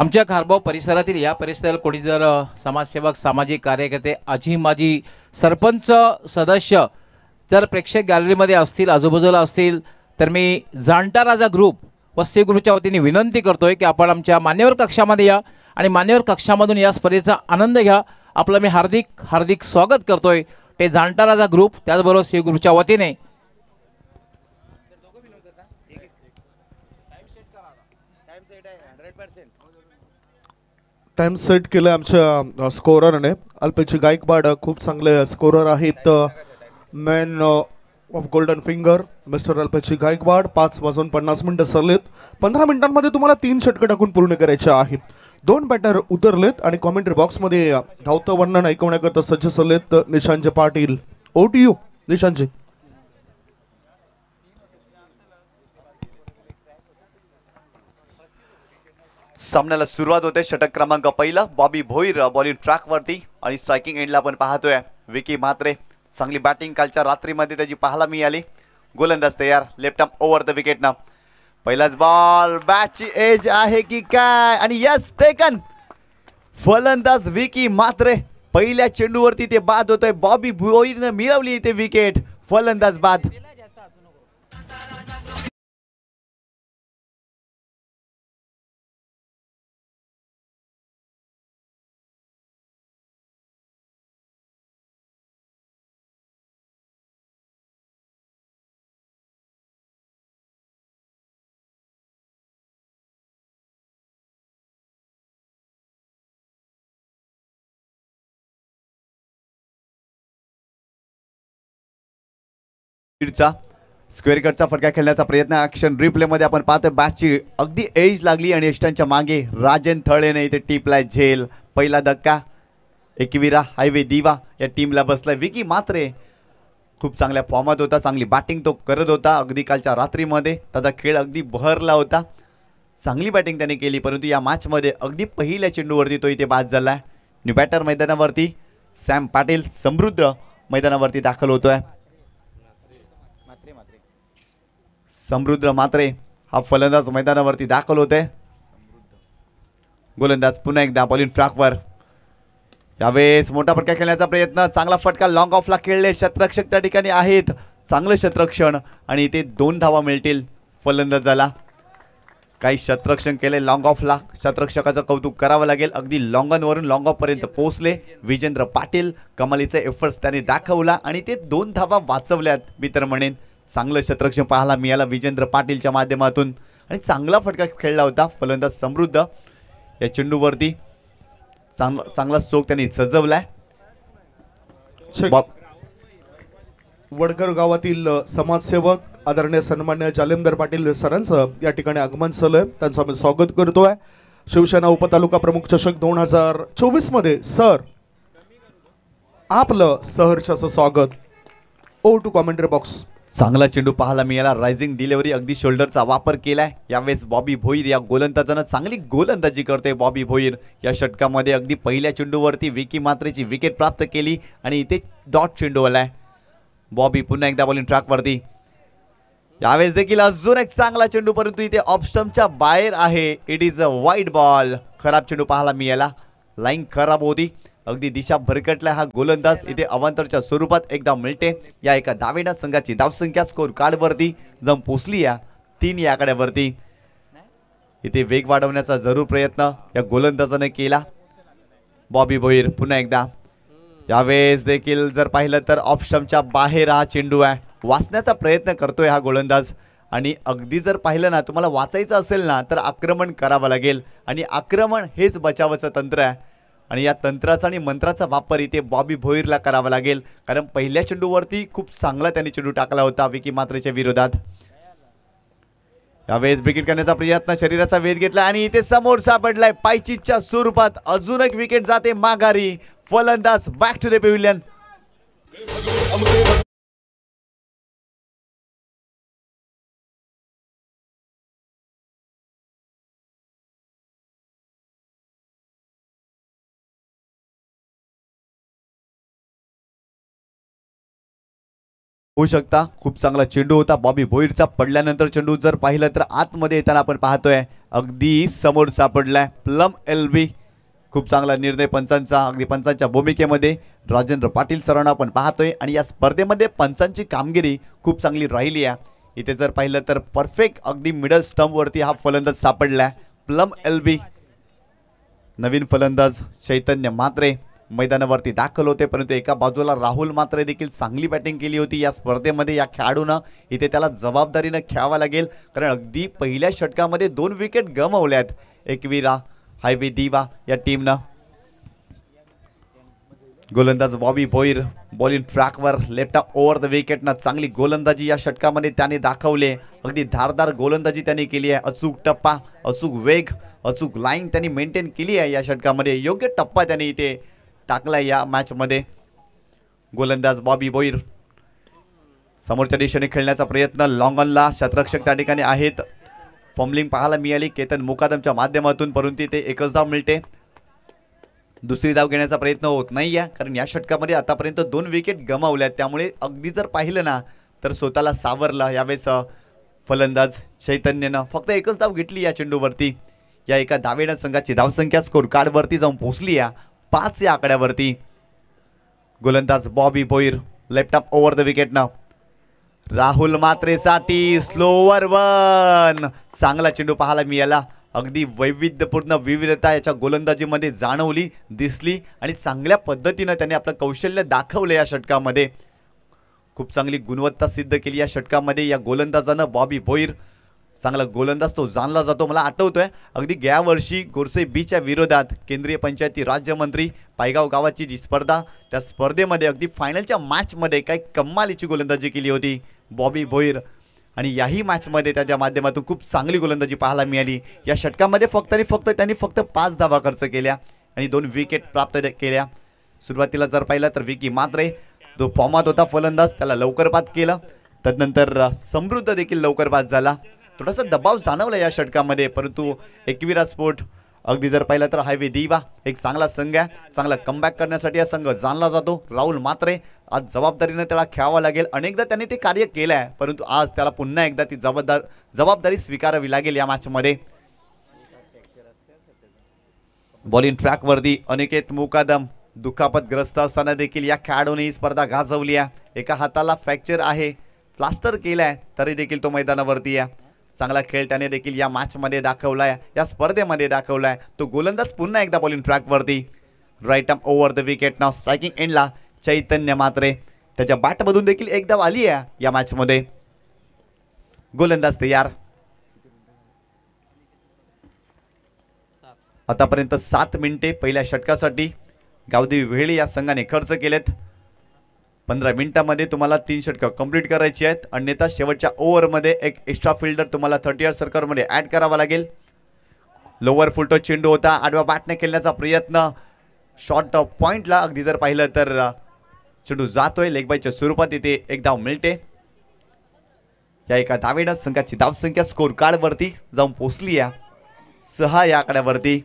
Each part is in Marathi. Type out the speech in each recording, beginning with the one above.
आमच्या खारबाव परिसरातील या परिसरात कोणी जर समाजसेवक सामाजिक कार्यकर्ते आजी माजी सरपंच सदस्य जर प्रेक्षक गॅलरीमध्ये असतील आजूबाजूला असतील तर मी जाणता राजा ग्रुप वस्ती ग्रुपच्या वतीने विनंती करतो आहे की आपण आमच्या मान्यवर कक्षामध्ये या आणि मान्यवर कक्षामधून या स्पर्धेचा आनंद घ्या आपलं मी हार्दिक हार्दिक स्वागत करतो आहे ते जाणता राजा ग्रुप त्याचबरोबर सी ग्रुपच्या वतीने टाईम सेट केला आमच्या स्कोररने अल्पेची गायकवाड खूप चांगले स्कोरर आहेत man of golden finger mister अल्पेची गायकवाड पाच वाजून पन्नास मिनटं सरलेत पंधरा मिनिटांमध्ये तुम्हाला तीन षटकं टाकून पूर्ण करायचे आहेत दोन बॅटर उतरलेत आणि कॉमेंट्री बॉक्समध्ये धावतं वर्णन ऐकवण्याकरता सज्ज सरलेत निशांजे पाटील ओ टी यू निशांजी सामन्याला सुरुवात होते षटक क्रमांक पहिला बॉबी भोईर बॉलिंग वरती आणि स्ट्रायकिंग एंडला आपण पाहतोय विकी म्हात्रे चांगली बॅटिंग कालच्या रात्रीमध्ये त्याची पाहायला मिळाली गोलंदाज तयार लेफ्ट आर्म ओव्हर द विकेटनं पहिलाच बॉल बॅटची एज आहे की काय आणि यस टेकन फलंदाज विकी मात्रे पहिल्या चेंडूवरती ते बाद होतोय बॉबी भोईरनं मिळवली ते विकेट फलंदाज बाद स्पीडचा स्क्वेअर कटचा फटका खेळण्याचा प्रयत्न रिप्ले रिप्लेमध्ये आपण पाहतोय बॅचची अगदी एज लागली आणि एष्टांच्या मागे राजन थळेने इथे टिपलाय झेल पहिला धक्का एकविरा हायवे दिवा या टीमला बसलाय विकी मात्रे खूप चांगल्या फॉर्मात होता चांगली बॅटिंग तो करत होता अगदी कालच्या रात्रीमध्ये त्याचा खेळ अगदी बहरला होता चांगली बॅटिंग त्याने केली परंतु या मॅचमध्ये अगदी पहिल्या चेंडूवरती तो इथे बाद झाला आहे न्यू बॅटर मैदानावरती सॅम पाटील समृद्ध मैदानावरती दाखल होतो आहे समृद्ध मात्रे हा फलंदाज मैदानावरती दाखल होते गोलंदाज पुन्हा एकदा बॉलिंग ट्रॅकवर यावेळेस मोठा फटका खेळण्याचा प्रयत्न चांगला फटका लॉंग ऑफला खेळले शत्रक्षक त्या ठिकाणी आहेत चांगलं शत्रक्षण आणि इथे दोन धावा मिळतील फलंदाजाला काही शतरक्षण केले लॉंग ऑफला शत्रक्षकाचं कौतुक करावं लागेल अगदी लॉंगॉनवरून लॉंग ऑफपर्यंत पोहोचले विजेंद्र पाटील कमालीचा एफर्ट्स त्याने दाखवला आणि ते दोन धावा वाचवल्यात मी तर म्हणेन चांगलं शतरक्षण पाहायला मिळाला विजेंद्र पाटीलच्या माध्यमातून आणि चांगला फटका खेळला होता फलंदाज समृद्ध या चेंडूवरती चांगला चांगला चोख त्यांनी सजवलाय वडकर गावातील समाजसेवक आदरणीय सन्मान्य जालिमदार पाटील सरांचं या ठिकाणी आगमन झालंय त्यांचं आम्ही स्वागत करतोय शिवसेना उपतालुका प्रमुख चषक दोन हजार चोवीस मध्ये सर आपलं सहर्षाचं स्वागत ओ टू कॉमेंटरी बॉक्स चांगला चेंडू पाहायला मिळाला रायझिंग डिलिव्हरी अगदी शोल्डरचा वापर केलाय यावेळेस बॉबी भोईर या गोलंदाजानं चांगली गोलंदाजी करते बॉबी भोईर या षटकामध्ये अगदी पहिल्या चेंडूवरती विकी मात्रेची विकेट प्राप्त केली आणि इथे डॉट चेंडू आलाय बॉबी पुन्हा एकदा बॉलिंग ट्रॅकवरती यावेळेस देखील अजून एक चांगला चेंडू परंतु इथे ऑप्स्टमच्या बाहेर आहे इट इज अ वाईट बॉल खराब चेंडू पाहायला मिळाला लाईन खराब होती अगदी दिशा भरकटला हा गोलंदाज इथे अवांतरच्या स्वरूपात एकदा मिळते या एका दावेडा संघाची धावसंख्या स्कोर कार्डवरती जम पोचली या तीन या आकड्यावरती इथे वेग वाढवण्याचा जरूर प्रयत्न या गोलंदाजाने केला बॉबी बोईर पुन्हा एकदा यावेळेस देखील जर पाहिलं तर ऑप्शमच्या बाहेर हा चेंडू आहे वाचण्याचा प्रयत्न करतोय हा गोलंदाज आणि अगदी जर पाहिलं ना तुम्हाला वाचायचं असेल ना तर आक्रमण करावं लागेल आणि आक्रमण हेच बचावाचं तंत्र आहे आणि या तंत्राचा आणि मंत्राचा वापर इथे बॉबी भोईरला करावा लागेल कारण पहिल्या चेंडूवरती खूप चांगला त्यांनी चेंडू टाकला होता विकी मात्रेच्या विरोधात यावेळेस विकेट करण्याचा प्रयत्न शरीराचा वेध घेतला आणि इथे समोर सापडलाय पायचीच्या स्वरूपात अजून एक विकेट जाते माघारी फलंदाज बॅक टू द पेविलियन होऊ शकता खूप चांगला चेंडू होता बॉबी भोईरचा पडल्यानंतर चेंडू जर पाहिलं तर आतमध्ये येताना आपण पाहतोय अगदी समोर सापडलाय प्लम एल बी खूप चांगला निर्णय पंचांचा अगदी पंचांच्या भूमिकेमध्ये राजेंद्र पाटील सरांना आपण पाहतोय आणि या स्पर्धेमध्ये पंचांची कामगिरी खूप चांगली राहिली आहे इथे जर पाहिलं तर परफेक्ट अगदी मिडल स्टंपवरती हा फलंदाज सापडला प्लम एल बी नवीन फलंदाज चैतन्य मात्रे मैदानावरती दाखल होते परंतु एका बाजूला राहुल मात्र देखील चांगली बॅटिंग केली होती या स्पर्धेमध्ये या खेळाडूनं इथे त्याला जबाबदारीनं खेळावा लागेल कारण अगदी पहिल्या षटकामध्ये दोन विकेट गमावल्यात एकवीरा हायवे दिवा या टीमनं गोलंदाज बॉबी बोईर बॉलिंग ट्रॅकवर लेफ्ट ओव्हर द विकेटनं चांगली गोलंदाजी या षटकामध्ये त्याने दाखवले अगदी धारदार गोलंदाजी त्याने केली आहे अचूक टप्पा अचूक वेग अचूक लाईन त्यांनी मेंटेन केली आहे या षटकामध्ये योग्य टप्पा त्याने इथे टाकला या मॅचमध्ये गोलंदाज बॉबी बोईर समोरच्या दिशेने खेळण्याचा प्रयत्न लॉंगनला शतरक्षक त्या ठिकाणी आहेत फॉमलिंग पाहायला मिळाली केतन मुकादमच्या माध्यमातून परंतु ते एकच धाव मिळते दुसरी धाव घेण्याचा प्रयत्न होत नाही या कारण या षटकामध्ये आतापर्यंत दोन विकेट गमावल्या त्यामुळे अगदी जर पाहिलं ना तर स्वतःला सावरला यावेळेस फलंदाज चैतन्यनं फक्त एकच धाव घेतली या चेंडूवरती या एका धावेनं संघाची धावसंख्या स्कोर कार्डवरती जाऊन पोहोचली या पाच या आकड्यावरती गोलंदाज Bobby Boir left over the विकेटनं राहुल मात्रेसाठी स्लोवर वन चांगला चेंडू पाहायला मिळाला अगदी वैविध्यपूर्ण विविधता याच्या गोलंदाजीमध्ये जाणवली दिसली आणि चांगल्या पद्धतीनं त्याने आपलं कौशल्य दाखवलं या षटकामध्ये खूप चांगली गुणवत्ता सिद्ध केली या षटकामध्ये या गोलंदाजानं बॉबी बोईर चांगला गोलंदाज तो जाणला जातो मला आठवतोय अगदी गेल्या वर्षी गोरसे बीच्या विरोधात केंद्रीय पंचायती राज्यमंत्री पायगाव गावाची जी स्पर्धा त्या स्पर्धेमध्ये अगदी फायनलच्या मॅचमध्ये काही कम्मालीची गोलंदाजी केली होती बॉबी भोईर आणि याही मॅचमध्ये त्याच्या माध्यमातून खूप चांगली गोलंदाजी पाहायला मिळाली या षटकामध्ये फक्त आणि फक्त त्यांनी फक्त पाच धावा खर्च केल्या आणि दोन विकेट प्राप्त केल्या सुरुवातीला जर पाहिलं तर विकी मात्रे जो फॉर्मात होता फलंदाज त्याला लवकर बाद केला तदनंतर समृद्ध देखील लवकर बाद झाला थोडासा दबाव जाणवला या षटकामध्ये परंतु एकविरा स्पोर्ट अगदी जर पाहिलं तर हायवे दिवा एक चांगला संघ आहे चांगला कमबॅक करण्यासाठी हा संघ जाणला जातो राहुल मात्रे आज जबाबदारीनं त्याला खेळावं लागेल अनेकदा त्याने ते कार्य केलं आहे परंतु आज त्याला पुन्हा एकदा ती जबाबदार जबाबदारी स्वीकारावी लागेल या मॅचमध्ये बॉलिंग ट्रॅकवरती अनेकेत मुकादम दुखापतग्रस्त असताना देखील या खेळाडूने ही स्पर्धा गाजवली आहे एका हाताला फ्रॅक्चर आहे प्लास्टर केलं आहे तरी देखील तो मैदानावरती आहे चांगला खेळ त्याने देखील या मॅचमध्ये दाखवला आहे या स्पर्धेमध्ये दाखवला आहे तो गोलंदाज पुन्हा एकदा बॉलिंग ट्रॅकवरती right arm over the wicket नाव स्ट्रायकिंग एंडला चैतन्य मात्रे त्याच्या बॅटमधून देखील एकदा आली आहे या मॅचमध्ये गोलंदाज तयार आतापर्यंत सात मिनिटे पहिल्या षटकासाठी गावदेवी वेळी या संघाने खर्च केलेत पंधरा मिनिटामध्ये तुम्हाला तीन षटकं कंप्लीट करायची आहेत अन्यथा शेवटच्या ओव्हरमध्ये एक एक्स्ट्रा फिल्डर तुम्हाला थर्टी आर सर्कलमध्ये ॲड करावा लागेल लोअर फुलटो चेंडू होता आडवा बॅटने खेळण्याचा प्रयत्न शॉर्ट पॉईंटला अगदी जर पाहिलं तर चेंडू जातोय लेगबाईच्या स्वरूपात इथे एक धाव मिळते या एका धावेनं संघाची धावसंख्या स्कोर कार्डवरती जाऊन पोचली आहे सहा या आकड्यावरती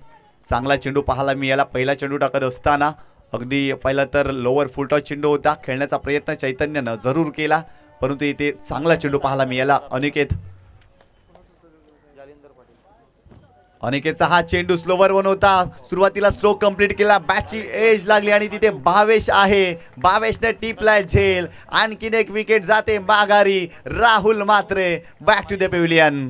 चांगला चेंडू पाहायला याला पहिला चेंडू टाकत असताना अगदी पहिला तर लोअर फुलटॉस चेंडू होता खेळण्याचा प्रयत्न चैतन्यानं जरूर केला परंतु इथे चांगला चेंडू पाहायला मिळाला अनिकेत अनिकेतचा हा चेंडू स्लोवर वन होता सुरुवातीला स्ट्रोक कंप्लीट केला बॅटची एज लागली आणि तिथे भावेश आहे भावेशने टिपलाय झेल आणखीन एक विकेट जाते माघारी Rahul Mhatre back to the pavilion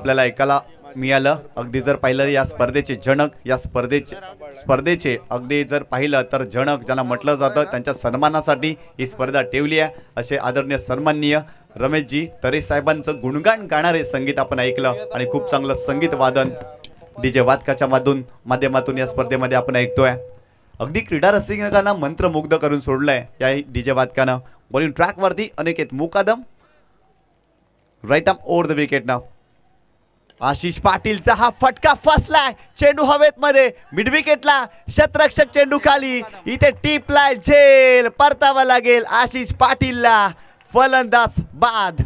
आपल्याला ऐकायला मिळालं अगदी जर पाहिलं या स्पर्धेचे जनक या स्पर्धेचे स्पर्धेचे अगदी जर पाहिलं तर जनक ज्यांना म्हटलं जातं त्यांच्या सन्मानासाठी ही स्पर्धा ठेवली आहे असे आदरणीय सन्माननीय रमेशजी तरे साहेबांचं गुणगान गाणारे संगीत आपण ऐकलं आणि खूप चांगलं संगीत वादन डी जे वादकाच्या माधून माध्यमातून या स्पर्धेमध्ये आपण ऐकतोय अगदी क्रीडा रसिकांना मंत्रमुग्ध करून सोडलंय या डी जे वादकानं बॉलिंग ट्रॅकवरती अनेक आहेत Mukadam right arm over the wicket विकेटनं आशिष पाटीलचा हा फटका फसलाय चेंडू हवेत मध्ये मिडविकेटला शतरक्षक चेंडू खाली इथे टीपलाय झेल परतावा लागेल आशिष पाटीलला फलंदाज बाद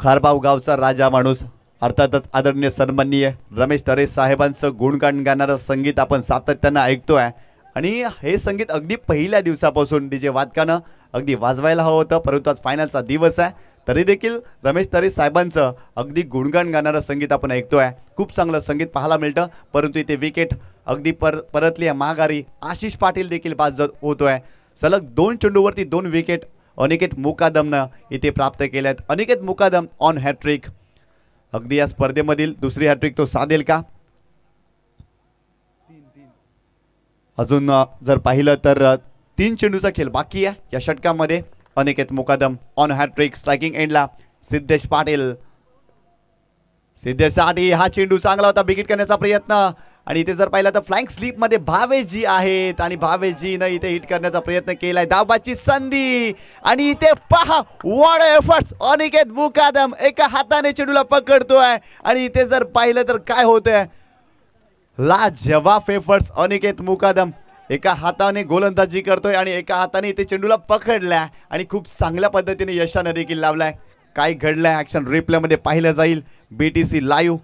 खारबाव गावचा राजा माणूस अर्थातच आदरणीय सन्माननीय रमेश तरे साहेबांचं गुणगाण गाणारं संगीत आपण सातत्यानं ऐकतो आहे आणि हे संगीत अगदी पहिल्या दिवसापासून डीजे वादकानं अगदी वाजवायला हवं होतं परंतु आज फायनलचा दिवस आहे तरी देखील रमेश तरे साहेबांचं अगदी गुणगाण गाणारं संगीत आपण ऐकतो आहे खूप चांगलं संगीत पाहायला मिळतं परंतु इथे विकेट अगदी पर परतली आहे माघारी आशिष पाटील देखील बाजत होतो आहे सलग दोन चेंडूवरती दोन विकेट अनिकेत मुकादमनं इथे प्राप्त केल्या आहेत अनिकेत मुकादम ऑन हॅट्रिक अगदी या स्पर्धेमधील दुसरी हॅट्रिक तो साधेल का अजून जर पाहिलं तर तीन चेंडूचा खेळ बाकी आहे या षटकामध्ये Aniket Mukadam on hattrick striking एंडला सिद्धेश पाटील साठी हा चेंडू चांगला होता बिकिट करण्याचा प्रयत्न आणि इथे जर पाहिलं तर फ्लाइंग स्लीपमध्ये भावेशजी आहेत आणि भावेशजीनं इथे हिट करण्याचा प्रयत्न केलाय दाबाची संधी आणि इथे पहा वॉड एफर्ट्स अनिकेत मुकादम एका हाताने चेंडूला पकडतोय आणि इथे जर पाहिलं तर काय होतंय लाजवाब एफर्ट्स अनिकेत मुकादम एका हाताने गोलंदाजी करतोय आणि एका हाताने इथे चेंडूला पकडलाय आणि खूप चांगल्या पद्धतीने यशानं देखील लावलाय काय घडलंय ॲक्शन मध्ये पाहिलं जाईल B T C live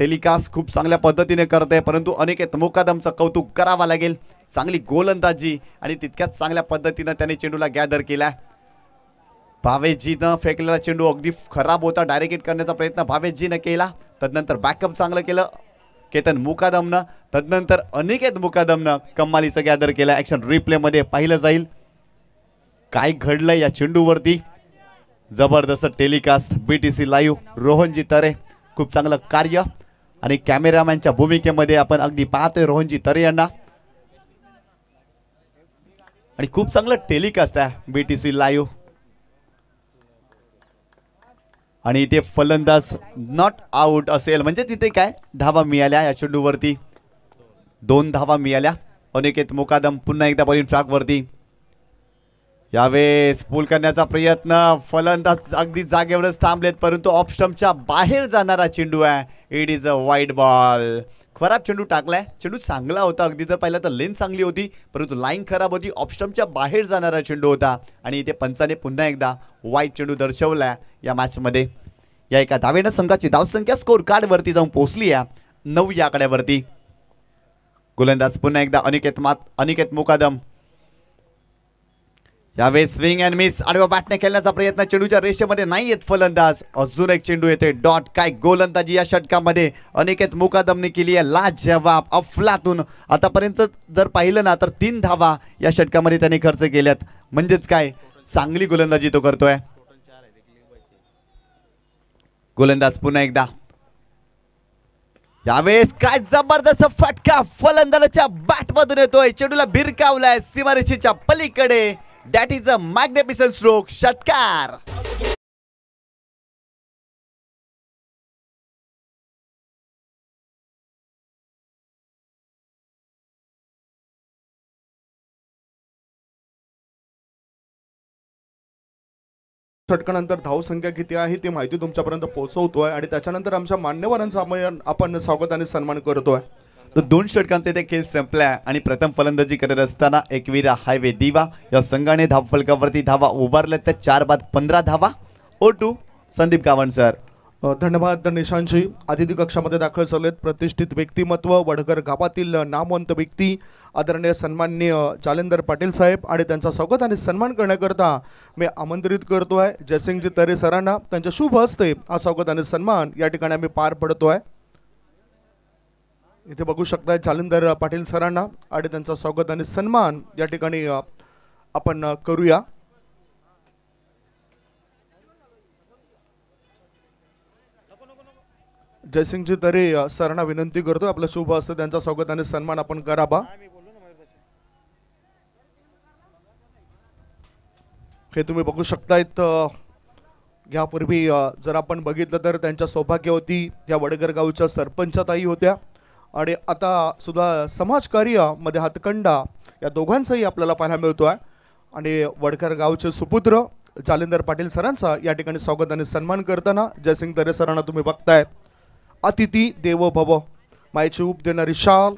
telecast खूप चांगल्या पद्धतीने करत आहे परंतु अनेक मुकादमचं कौतुक करावं लागेल चांगली गोलंदाजी आणि तितक्याच चांगल्या पद्धतीनं त्याने चेंडूला गॅदर केला भावेजीनं फेकलेला चेंडू अगदी खराब होता डायरेक्ट हिट करण्याचा प्रयत्न भावेजीनं केला तदनंतर बॅकअप चांगलं केलं केतन मुकादमनं तदनंतर अनिकेत मुकादमनं कम्मालीचं गॅदर केलं ॲक्शन रिप्लेमध्ये पाहिलं जाईल काय घडलं या चेंडूवरती जबरदस्त telecast B T C live रोहनजी तरे खूप चांगलं कार्य आणि कॅमेरामॅनच्या भूमिकेमध्ये आपण अगदी पाहतोय रोहनजी तर यांना आणि खूप चांगलं टेलिकास्ट आहे बीटीसी लाईव्ह आणि इथे फलंदाज नॉट आउट असेल म्हणजे तिथे काय धावा मिळाल्या या चेंडूवरती दोन धावा मिळाल्या अनिकेत मुकादम पुन्हा एकदा बॉलिंग ट्रॅकवरती यावेळेस पूल करण्याचा प्रयत्न फलंदाज अगदी जागेवरच थांबलेत परंतु ऑपस्टमच्या बाहेर जाणारा चेंडू आहे इट इज अ वाईट बॉल खराब चेंडू टाकलाय चेंडू चांगला होता अगदी जर पहिला तर लेन चांगली होती परंतु लाईन खराब होती ऑपस्टमच्या बाहेर जाणारा चेंडू होता आणि इथे पंचाने पुन्हा एकदा वाईट चेंडू दर्शवला या मॅचमध्ये या एका धावेनं संघाची धावसंख्या स्कोर कार्डवरती जाऊन पोहोचली आहे नऊ या आकड्यावरती गोलंदाज पुन्हा एकदा अनिकेत मात अनिकेत मुकादम यावेळेस स्विंग अँड मिस आडव्या बॅटने खेळण्याचा प्रयत्न चेंडूच्या रेषेमध्ये नाही येत फलंदाज अजून एक चेंडू येतोय डॉट काय गोलंदाजी या षटकामध्ये येत मुकादमने केली आहे जवाब अफलातून आतापर्यंत जर पाहिलं ना तर तीन धावा या षटकामध्ये त्यांनी खर्च केल्यात म्हणजेच काय चांगली गोलंदाजी तो करतोय गोलंदाज पुन्हा एकदा यावेळेस काय जबरदस्त फटका फलंदाजाच्या बॅटमधून येतोय चेंडूला भिरकावलाय सीमारेषेच्या पलीकडे that is a magnificent stroke षटकार षटकानंतर धावसंख्या किती आहे ती माहिती तुमच्यापर्यंत पोहोचवतोय आणि त्याच्यानंतर आमच्या मान्यवरांचा आपण स्वागत आणि सन्मान करतोय तर दोन षटकांचे इथे खेळ संपला आणि प्रथम फलंदाजी करत असताना एकविरा हायवे दिवा या संघाने धाव फलकावरती धावा उभारल्या त्या चार बाद पंधरा धावा over to Sandeep Gavan sir धन्यवाद निशांशी अतिथी कक्षामध्ये दाखल झालेत प्रतिष्ठित व्यक्तिमत्व वडकर गावातील नामवंत व्यक्ती आदरणीय सन्माननीय जालेंदर पाटील साहेब आणि त्यांचा स्वागत आणि सन्मान करण्याकरता मी आमंत्रित करतो आहे जयसिंगजी तरे सरांना त्यांच्या शुभ हस्ते हा स्वागत आणि सन्मान या ठिकाणी आम्ही पार पडतो आहे इथे बघू शकताय जालिंदर पाटील सरांना आणि त्यांचा स्वागत आणि सन्मान या ठिकाणी आपण करूया जयसिंगजी तरी सरांना विनंती करतो आपलं शुभ असतं त्यांचा स्वागत आणि सन्मान आपण करावा हे तुम्ही बघू शकतायत यापूर्वी जर आपण बघितलं तर त्यांच्या सौभाग्य होती या वडगर गावच्या सरपंचाताई होत्या आणि आता सुद्धा मध्ये हातकंडा या दोघांचाही आपल्याला पाहायला मिळतो आहे आणि वडकर गावचे सुपुत्र जालिंदर पाटील सरांचा या ठिकाणी स्वागत आणि सन्मान करताना जयसिंग दरे सरांना तुम्ही बघताय अतिथी देव भव मायची उप देणारी शाल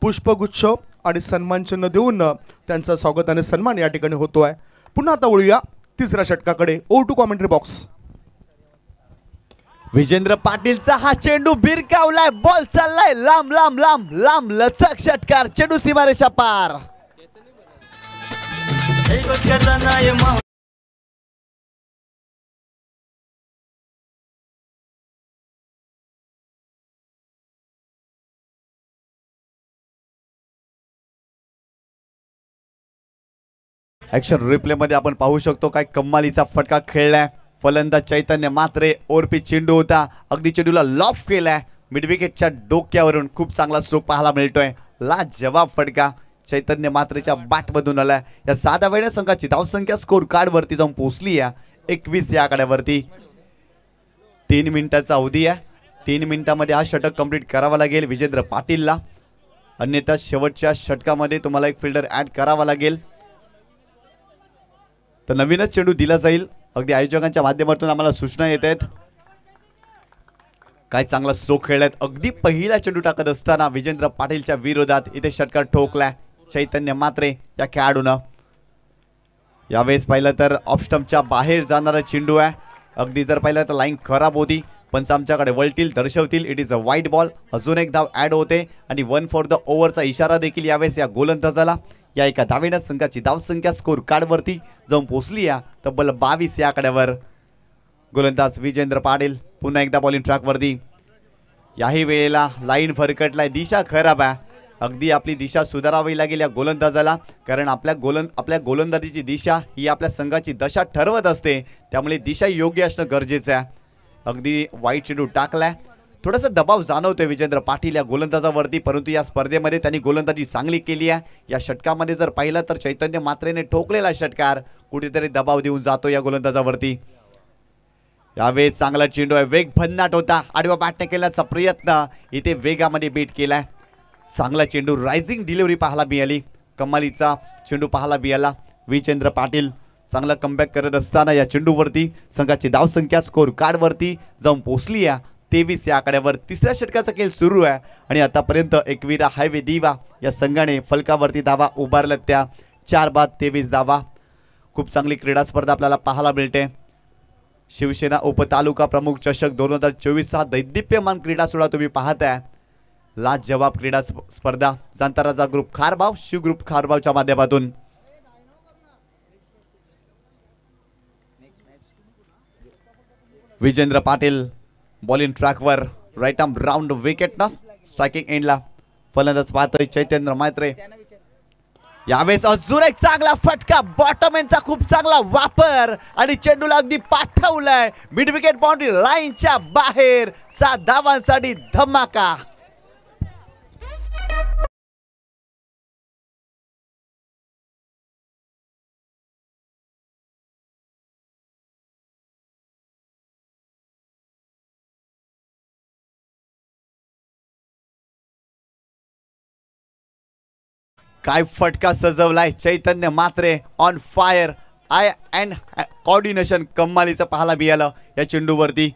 पुष्पगुच्छ आणि सन्मानचिन्ह देऊन त्यांचा स्वागत आणि सन्मान या ठिकाणी होतो आहे पुन्हा आता वळूया तिसऱ्या षटकाकडे over to commentary box Vijendra पाटीलचा हा चेंडू बिरकावलाय बॉल चाललाय लांब लांब लांब लांब लचक षटकार चेंडू सीमारेषा पार ऍक्शन रिप्ले मध्ये आपण पाहू शकतो काय कम्मालीचा फटका खेळलाय फलंदाज चैतन्य मात्रे ओरपी चेंडू होता अगदी चेंडूला लॉफ केलाय मिडविकेटच्या डोक्यावरून खूप चांगला स्ट्रोक पाहायला मिळतोय ला जवाब फटका चैतन्य मात्रेच्या बॅटमधून आला या साधा वेड्या संघाची धावसंख्या स्कोर कार्ड वरती जाऊन पोहोचली आहे एकवीस या आकड्यावरती तीन मिनिटाचा अवधी आहे तीन मिनिटामध्ये हा षटक कंप्लीट करावा लागेल विजेंद्र पाटीलला अन्यथा शेवटच्या षटकामध्ये तुम्हाला एक फिल्डर ॲड करावा लागेल तर नवीनच चेंडू दिला जाईल अगदी आयोजकांच्या माध्यमातून आम्हाला सूचना येत आहेत काय चांगला स्ट्रोक खेळलायत अगदी पहिला चेंडू टाकत असताना विजेंद्र पाटीलच्या विरोधात इथे षटकार ठोकलाय चैतन्य मात्रे या खेळाडून यावेळेस पाहिलं तर ऑप्स्टमच्या बाहेर जाणारा चेंडू आहे अगदी जर पाहिलं तर लाईन खराब होती पंच आमच्याकडे वळतील दर्शवतील it is a white ball अजून एक धाव ॲड होते आणि वन फॉर द ओव्हरचा इशारा देखील यावेळेस या गोलंदाजाला या एका धावेनं संघाची धावसंख्या स्कोर कार्डवरती जाऊन पोहोचली या तब्बल बावीस या आकड्यावर गोलंदाज विजेंद्र पाटील पुन्हा एकदा बॉलिंग ट्रॅकवरती याही वेळेला लाईन फरकटलाय दिशा खराब आहे अगदी आपली दिशा सुधारावी लागेल या गोलंदाजाला कारण आपल्या गोलंद आपल्या गोलंदाजीची दिशा ही आपल्या संघाची दशा ठरवत असते त्यामुळे दिशा योग्य असणं गरजेचं आहे अगदी वाईट चेंडू टाकलाय थोडासा दबाव जाणवतोय विजेंद्र पाटील या गोलंदाजावरती परंतु या स्पर्धेमध्ये त्यांनी गोलंदाजी चांगली केली आहे या षटकामध्ये जर पाहिलं तर चैतन्य मात्रेने ठोकलेला षटकार कुठेतरी दबाव देऊन जातो या गोलंदाजावरती यावेळी चांगला चेंडू आहे वेग भन्नाट होता आडव्या बाटने केल्याचा प्रयत्न इथे वेगामध्ये बीट केला चांगला चेंडू रायझिंग डिलिव्हरी पाहायला मिळाली कमालीचा चेंडू पाहायला मिळाला विजेंद्र पाटील चांगला कमबॅक करत असताना या चेंडूवरती संघाची धावसंख्या स्कोर कार्डवरती जाऊन पोचली आहे तेवीस या आकड्यावर तिसऱ्या षटकाचा खेळ सुरू आहे आणि आतापर्यंत एकवीरा हायवे दिवा या संघाने फलकावरती धावा उभारला त्या चार बाद तेवीस धावा खूप चांगली क्रीडा स्पर्धा आपल्याला पाहायला मिळते शिवसेना उपतालुका प्रमुख चषक दोन हजार चोवीस हा दैदिप्यमान क्रीडा सोहळा तुम्ही पाहताय लाज जवाब क्रीडा स्पर्धा राजा ग्रुप खारबाव शिव ग्रुप खारबावच्या माध्यमातून विजेंद्र पाटील बॉल इन ट्रॅकवर राईट आर्म राऊंड विकेट ना स्ट्रायकिंग एंडला फलंदाज पाहतोय चैतन्य मात्रे यावेळेस अजून एक चांगला फटका बॉटम एंडचा खूप चांगला वापर आणि चेंडूला अगदी पाठवलाय मिड विकेट बाउंड्री लाईनच्या बाहेर सात धावांसाठी धमाका काय फटका सजवलाय Chaitanya Mhatre on fire eye and coordination कम्मालीचं पाहायला मिळालं या चेंडूवरती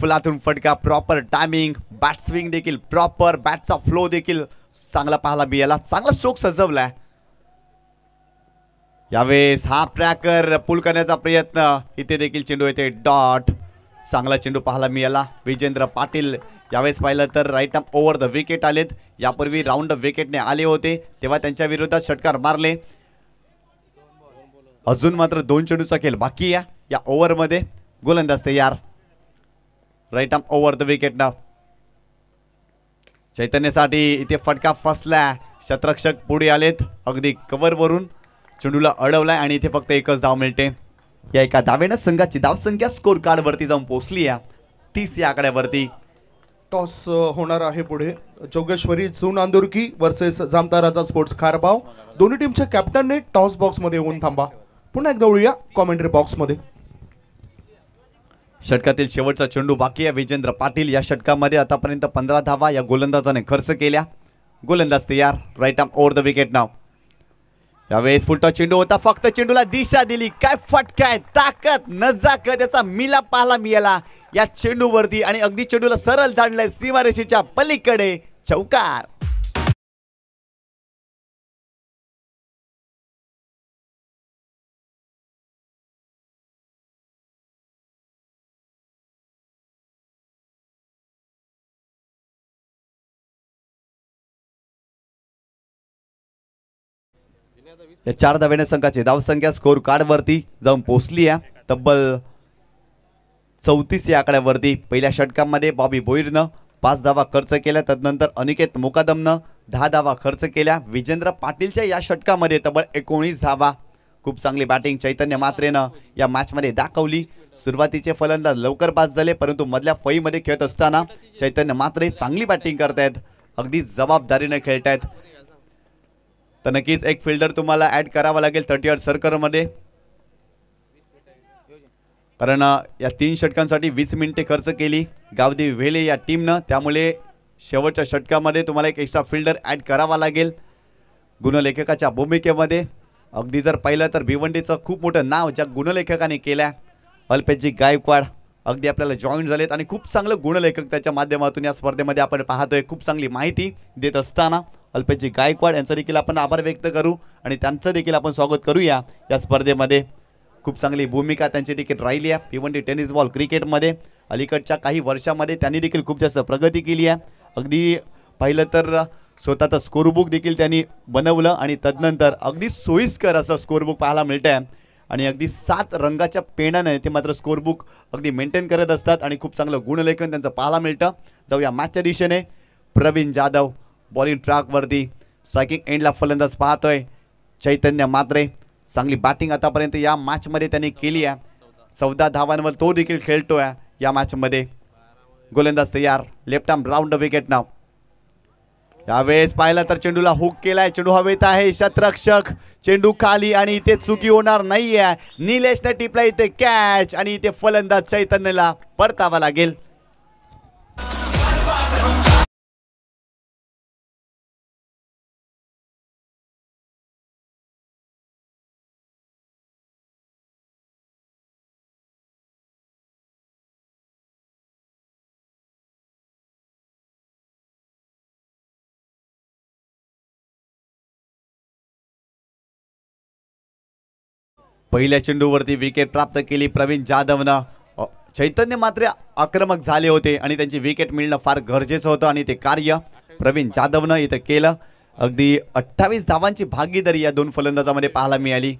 फुलातून फटका प्रॉपर टायमिंग बॅट स्विंग देखील प्रॉपर बॅटचा फ्लो देखील चांगला पाहायला मिळाला चांगला स्ट्रोक सजवलाय यावेळेस हा ट्रॅकर पूल करण्याचा प्रयत्न इथे देखील चेंडू येते डॉट चांगला चेंडू पाहायला मिळाला विजेंद्र पाटील यावेळेस पाहिलं तर right arm over the wicket आलेत यापूर्वी राऊंड द विकेटने आले होते तेव्हा त्यांच्या विरोधात षटकार मारले अजून मात्र दोन चेंडूचा खेळ बाकी या या ओव्हरमध्ये गोलंदाज ते यार right arm over the wicket ना चैतन्यासाठी इथे फटका फसला शतरक्षक पुढे आलेत अगदी कवरवरून चेंडूला अडवलाय आणि इथे फक्त एकच धाव मिळते या एका दावेनं संघाची धावसंख्या स्कोर वरती जाऊन पोहोचली आहे तीस या आकड्यावरती टॉस होणार आहे पुढे जोगेश्वरी जून आंदुरकी वर्सेस जामताराचा स्पोर्ट्स खारबाव दोन्ही टीमच्या कॅप्टनने टॉस बॉक्समध्ये येऊन थांबा पुन्हा एकदा उळूया कॉमेंट्री मध्ये षटकातील शेवटचा चेंडू बाकी आहे विजेंद्र पाटील या षटकामध्ये आतापर्यंत पंधरा धावा या गोलंदाजाने खर्च केल्या गोलंदाज तयार right arm over the wicket नाव यावेळेस फुलटॉ चेंडू होता फक्त चेंडूला दिशा दिली काय फटकाय ताकद नजाकत याचा मिला पाहला मिळाला या चेंडूवरती आणि अगदी चेंडूला सरळ धाडलंय सीमारेषेच्या पलीकडे चौकार या चार धाव्याने संघाची धावसंख्या स्कोर कार्डवरती जाऊन पोहोचली आहे तब्बल चौतीस या आकड्यावरती पहिल्या षटकामध्ये बॉबी बोईरनं पाच धावा खर्च केल्या तदनंतर अनिकेत मुकादमनं दहा धावा खर्च केल्या विजेंद्र पाटीलच्या या षटकामध्ये तब्बल एकोणीस धावा खूप चांगली बॅटिंग चैतन्य मात्रेनं या मॅचमध्ये दाखवली सुरुवातीचे फलंदाज लवकर बाद झाले परंतु मधल्या फईमध्ये खेळत असताना चैतन्य मात्रे चांगली बॅटिंग करतायत अगदी जबाबदारीने खेळतायत तर नक्कीच एक फिल्डर तुम्हाला ॲड करावा लागेल थर्टी आठ सर्कलमध्ये कारण या तीन षटकांसाठी वीस मिनिटे खर्च केली गावदी वेले या टीमनं त्यामुळे शेवटच्या षटकामध्ये तुम्हाला एक एक्स्ट्रा फिल्डर ॲड करावा लागेल गुणलेखकाच्या भूमिकेमध्ये अगदी जर पाहिलं तर भिवंडीचं खूप मोठं नाव ज्या गुणलेखकाने केल्या अल्पेजी गायकवाड अगदी आपल्याला जॉईन झालेत आणि खूप चांगलं गुणलेखक त्याच्या माध्यमातून या स्पर्धेमध्ये आपण पाहतोय खूप चांगली माहिती देत असताना अल्पेशजी गायकवाड यांचं देखील आपण आभार व्यक्त करू आणि त्यांचं देखील आपण स्वागत करूया या स्पर्धेमध्ये खूप चांगली भूमिका त्यांची देखील राहिली आहे भिवंडी टेनिस बॉल क्रिकेटमध्ये अलीकडच्या काही वर्षामध्ये त्यांनी देखील खूप जास्त प्रगती केली आहे अगदी पाहिलं तर स्वतःचं स्कोरबुक देखील त्यांनी बनवलं आणि तदनंतर अगदी सोयीस्कर असं स्कोरबुक पाहायला मिळतं आहे आणि अगदी सात रंगाच्या पेनाने ते मात्र स्कोरबुक अगदी मेंटेन करत असतात आणि खूप चांगलं गुणलेखन त्यांचं पाहायला मिळतं जाऊया मॅचच्या दिशेने प्रवीण जाधव बॉलिंग ट्रॅकवरती स्ट्रायकिंग एंडला फलंदाज पाहतोय चैतन्य मात्रे चांगली बॅटिंग आतापर्यंत या मध्ये त्यांनी केली आहे चौदा धावांवर तो देखील खेळतोय या या मध्ये गोलंदाज तयार लेफ्ट आर्म राऊंड विकेट नाव यावेळेस पाहिलं तर चेंडूला हुक केलाय चेंडू हवेत आहे शतरक्षक चेंडू खाली आणि इथे चुकी होणार नाहीये निलेशने टिपला इथे कॅच आणि इथे फलंदाज चैतन्यला परतावा लागेल पहिल्या चेंडूवरती विकेट प्राप्त केली प्रवीण जाधवनं चैतन्य मात्र आक्रमक झाले होते आणि त्यांची विकेट मिळणं फार गरजेचं होतं आणि ते कार्य प्रवीण जाधवनं इथं केलं अगदी अठ्ठावीस धावांची भागीदारी या दोन फलंदाजामध्ये पाहायला मिळाली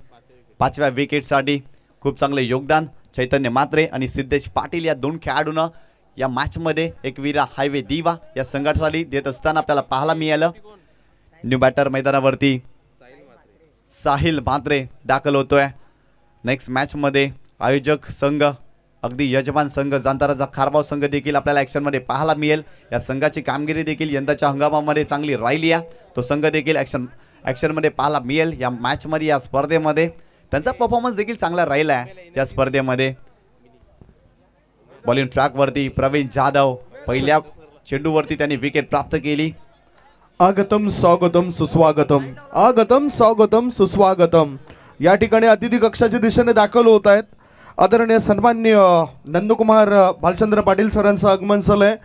पाचव्या विकेटसाठी खूप चांगलं योगदान चैतन्य मात्रे आणि सिद्धेश पाटील या दोन खेळाडूंना या मॅचमध्ये एक विरा हायवे दिवा या संघासाठी देत असताना आपल्याला पाहायला मिळालं न्यू बॅटर मैदानावरती साहिल मात्रे दाखल होतोय नेक्स्ट मॅचमध्ये आयोजक संघ अगदी यजमान संघ जांताराचा खारबाव संघ देखील आपल्याला ॲक्शनमध्ये पाहायला मिळेल या संघाची कामगिरी देखील यंदाच्या हंगामामध्ये चांगली राहिली आहे तो संघ देखील ॲक्शन ॲक्शनमध्ये पाहायला मिळेल या मॅचमध्ये या स्पर्धेमध्ये त्यांचा परफॉर्मन्स देखील चांगला राहिला आहे या स्पर्धेमध्ये बॉलिंग ट्रॅकवरती प्रवीण जाधव पहिल्या चेंडूवरती त्यांनी विकेट प्राप्त केली अगतम स्वागतम सुस्वागतम अगतम स्वागतम सुस्वागतम या ठिकाणी अतिथी कक्षाच्या दिशेने दाखल होत आहेत आदरणीय सन्मान्य नंदकुमार भालचंद्र पाटील सरांचं आगमन झालं आहे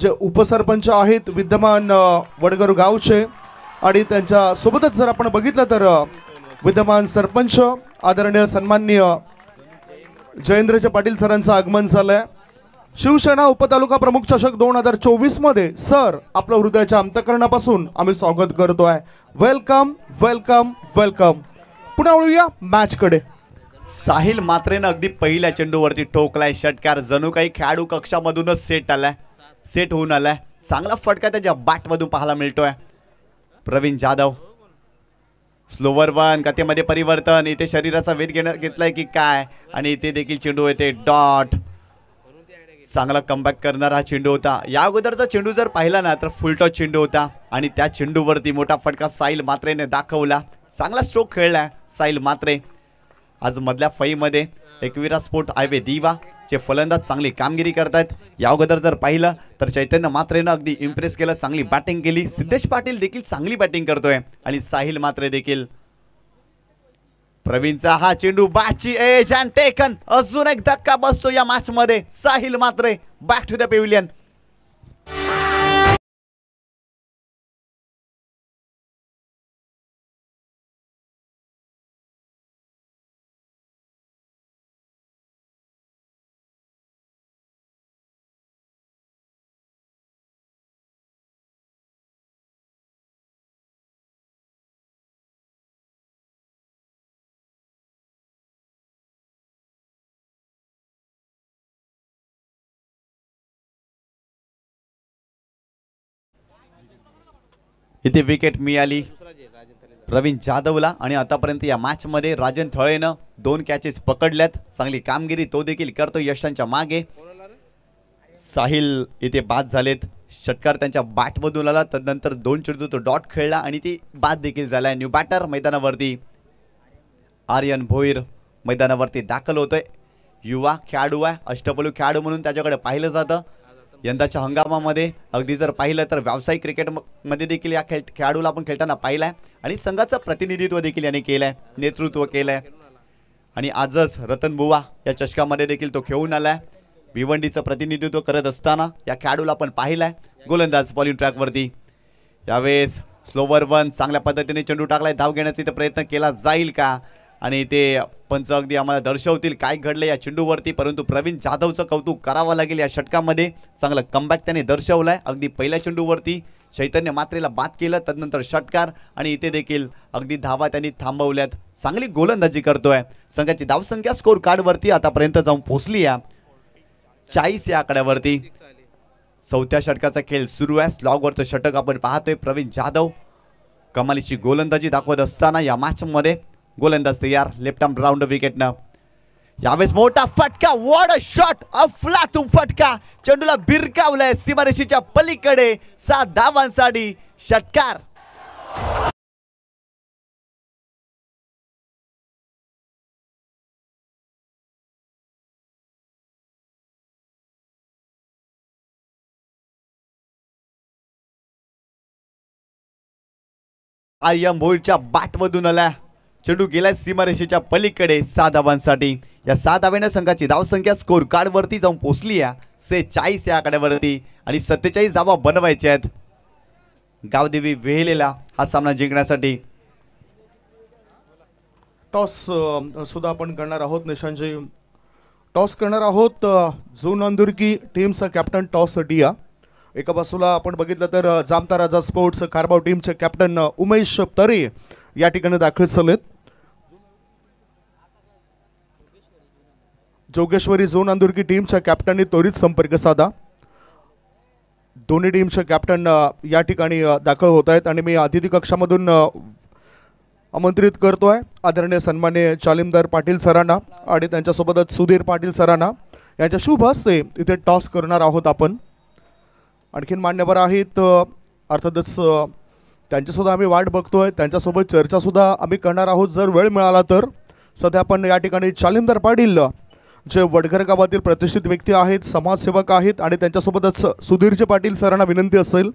जे उपसरपंच आहेत विद्यमान वडगर गावचे आणि त्यांच्यासोबतच जर आपण बघितलं तर विद्यमान सरपंच आदरणीय सन्मान्य जयेंद्रचे पाटील सरांचं आगमन झालं आहे शिवसेना उपतालुका प्रमुख चषक दोन हजार चोवीसमध्ये सर आपलं हृदयाच्या अंतकरणापासून आम्ही स्वागत करतो आहे वेलकम वेलकम वेलकम पुन्हा वळूया मॅचकडे साहिल मात्रेनं अगदी पहिल्या चेंडूवरती ठोकलाय षटकार जणू काही खेळाडू कक्षामधूनच सेट आलाय सेट होऊन आलाय चांगला फटका त्याच्या बॅटमधून पाहायला मिळतोय प्रवीण जाधव स्लोवर वन कथेमध्ये परिवर्तन इथे शरीराचा वेध घेण्यात घेतलाय की काय आणि इथे देखील चेंडू येते डॉट चांगला कमबॅक करणारा हा चेंडू होता या अगोदरचा चेंडू जर पाहिला ना तर फुलटॉस चेंडू होता आणि त्या चेंडूवरती मोठा फटका साहिल मात्रेने दाखवला चांगला स्ट्रोक खेळला साहिल मात्रे आज मधल्या फईमध्ये एकविरा स्पोर्ट आयवे दिवा चे फलंदाज चांगली कामगिरी करतायत या अगोदर जर पाहिलं तर चैतन्य मात्रेनं अगदी इम्प्रेस केलं चांगली बॅटिंग केली सिद्धेश पाटील देखील चांगली बॅटिंग करतोय आणि साहिल मात्रे देखील प्रवीणचा हा चेंडू बॅटची एज अँड टेकन अजून एक धक्का बसतो या मॅच मध्ये Sahil Mhatre back to the pavilion इथे विकेट मिळाली प्रवीण जाधवला आणि आतापर्यंत या मॅचमध्ये राजन थळेनं दोन कॅचेस पकडल्यात चांगली कामगिरी तो देखील करतो यशांच्या मागे साहिल इथे बाद झालेत षटकार त्यांच्या बॅटमधून आला तदनंतर दोन चेंडू तो डॉट खेळला आणि ती बाद देखील झाला न्यू बॅटर मैदानावरती आर्यन भोईर मैदानावरती दाखल होतोय युवा खेळाडू आहे अष्टपलू खेळाडू म्हणून त्याच्याकडे पाहिलं जातं यंदाच्या हंगामामध्ये अगदी जर पाहिलं तर व्यावसायिक क्रिकेटमध्ये देखील या खेळ खेळाडूला आपण खेळताना पाहिला आहे आणि संघाचं प्रतिनिधित्व देखील याने केलं आहे नेतृत्व केलं आहे आणि आजच रतन बुवा या चषकामध्ये देखील तो खेळून आला आहे भिवंडीचं प्रतिनिधित्व करत असताना या खेळाडूला आपण पाहिलं आहे गोलंदाज बॉलिंग ट्रॅकवरती यावेळेस स्लोवर वन चांगल्या पद्धतीने चेंडू टाकलाय धाव घेण्याचा इथं प्रयत्न केला जाईल का आणि ते पंच अगदी आम्हाला दर्शवतील काय घडलं या चेंडूवरती परंतु प्रवीण जाधवचं कौतुक करावं लागेल या षटकामध्ये चांगलं कमबॅक त्याने दर्शवला आहे अगदी पहिल्या चेंडूवरती चैतन्य मात्रेला बाद केलं तदनंतर षटकार आणि इथे देखील अगदी धावा त्यांनी थांबवल्यात चांगली गोलंदाजी करतोय संघाची धावसंख्या स्कोर कार्डवरती आतापर्यंत जाऊन पोचली आहे चाळीस या आकड्यावरती चौथ्या षटकाचा खेळ सुरू आहे स्लॉगवरचं षटक आपण पाहतोय प्रवीण जाधव कमालीची गोलंदाजी दाखवत असताना या मॅचमध्ये गोलंदाज तयार लेफ्ट आर्म राऊंड विकेटनं यावेळेस मोठा फटका वॉड अ शॉट तुम फटका चेंडूला बिरकावलाय सीमारेषीच्या पलीकडे सात धावांसाठी षटकार आय एम भोईरच्या बाटमधून आला चेंडू गेलाय सीमारेषेच्या पलीकडे सहा धावांसाठी या सहा धाव्यानं संघाची धावसंख्या स्कोर कार्डवरती जाऊन पोचली आहे चाळीस या आकड्यावरती आणि सत्तेचाळीस धावा बनवायच्या आहेत गावदेवी वेहलेला हा सामना जिंकण्यासाठी टॉस सुद्धा आपण करणार आहोत निशांजी टॉस करणार आहोत जून नंदुरकी टीमचा कॅप्टन टॉस डिया एका बाजूला आपण बघितलं तर जामता राजा स्पोर्ट्स कारबाव टीमचे कॅप्टन उमेश तरे या ठिकाणी दाखल झालेत जोगेश्वरी झोन अंदुर्की टीमच्या कॅप्टननी त्वरित संपर्क साधा दोन्ही टीमच्या कॅप्टन या ठिकाणी दाखल होत आहेत आणि मी अतिथी कक्षामधून आमंत्रित करतो आहे आदरणीय सन्मान्य चालिमदार पाटील सरांना आणि त्यांच्यासोबतच सुधीर पाटील सरांना यांच्या शुभ हस्ते इथे टॉस करणार आहोत आपण आणखीन मान्यवर आहेत अर्थातच त्यांच्यासुद्धा आम्ही वाट बघतो आहे त्यांच्यासोबत चर्चासुद्धा आम्ही करणार आहोत जर वेळ मिळाला तर सध्या आपण या ठिकाणी चालिमदार पाटील जे वडघर गावातील प्रतिष्ठित व्यक्ती आहेत समाजसेवक आहेत आणि त्यांच्यासोबतच सुधीरजी पाटील सरांना विनंती असेल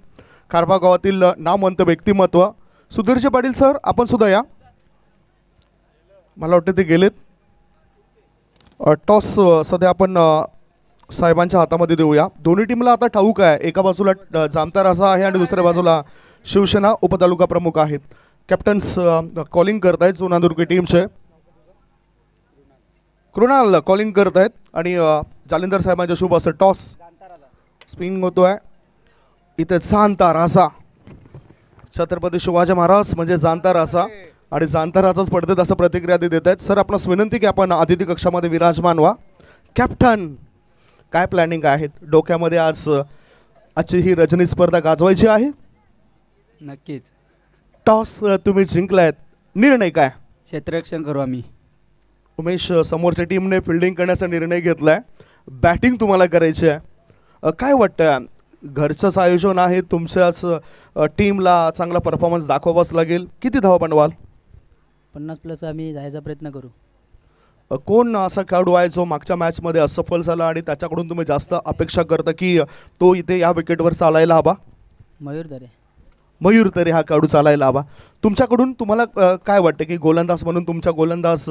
खारबा गावातील नामवंत व्यक्तिमत्व सुधीरजी पाटील सर आपण सुद्धा या मला वाटतं ते गेलेत टॉस सध्या आपण साहेबांच्या हातामध्ये देऊया दोन्ही टीमला आता ठाऊक आहे एका बाजूला जामतार असा आहे आणि दुसऱ्या बाजूला शिवसेना उपतालुका प्रमुख आहेत कॅप्टन्स कॉलिंग करतायत सोनादुर्गी टीमचे कृणाल कॉलिंग करत आहेत आणि जालिंदर साहेबांच्या शुभ असं टॉस स्पिन होतो आहे इथे जाणता रासा छत्रपती शिवाजी महाराज म्हणजे जाणता रासा आणि जाणता राजाच पडतात असं प्रतिक्रिया ते देत आहेत सर आपणास विनंती की आपण अतिथी कक्षामध्ये विराजमान व्हा कॅप्टन काय प्लॅनिंग आहेत डोक्यामध्ये आज आजची ही रजनी स्पर्धा गाजवायची आहे नक्कीच टॉस तुम्ही जिंकलायत निर्णय काय क्षेत्ररक्षण करू आम्ही उमेश समोरच्या टीमने फिल्डिंग करण्याचा निर्णय घेतला आहे बॅटिंग तुम्हाला करायची आहे काय वाटतं घरचंच आयोजन आहे तुमच्याच टीमला चांगला परफॉर्मन्स दाखवावाच लागेल किती धावा पंडवाल पन्नास प्लस आम्ही जायचा प्रयत्न करू कोण असा खेळाडू आहे जो मागच्या मॅचमध्ये असफल झाला आणि त्याच्याकडून तुम्ही जास्त अपेक्षा करता की तो इथे या विकेटवर चालायला हवा मयूर दरे मयूर तरी हा खेळाडू चालायला हवा तुमच्याकडून तुम्हाला काय वाटतं की गोलंदाज म्हणून तुमचा गोलंदाज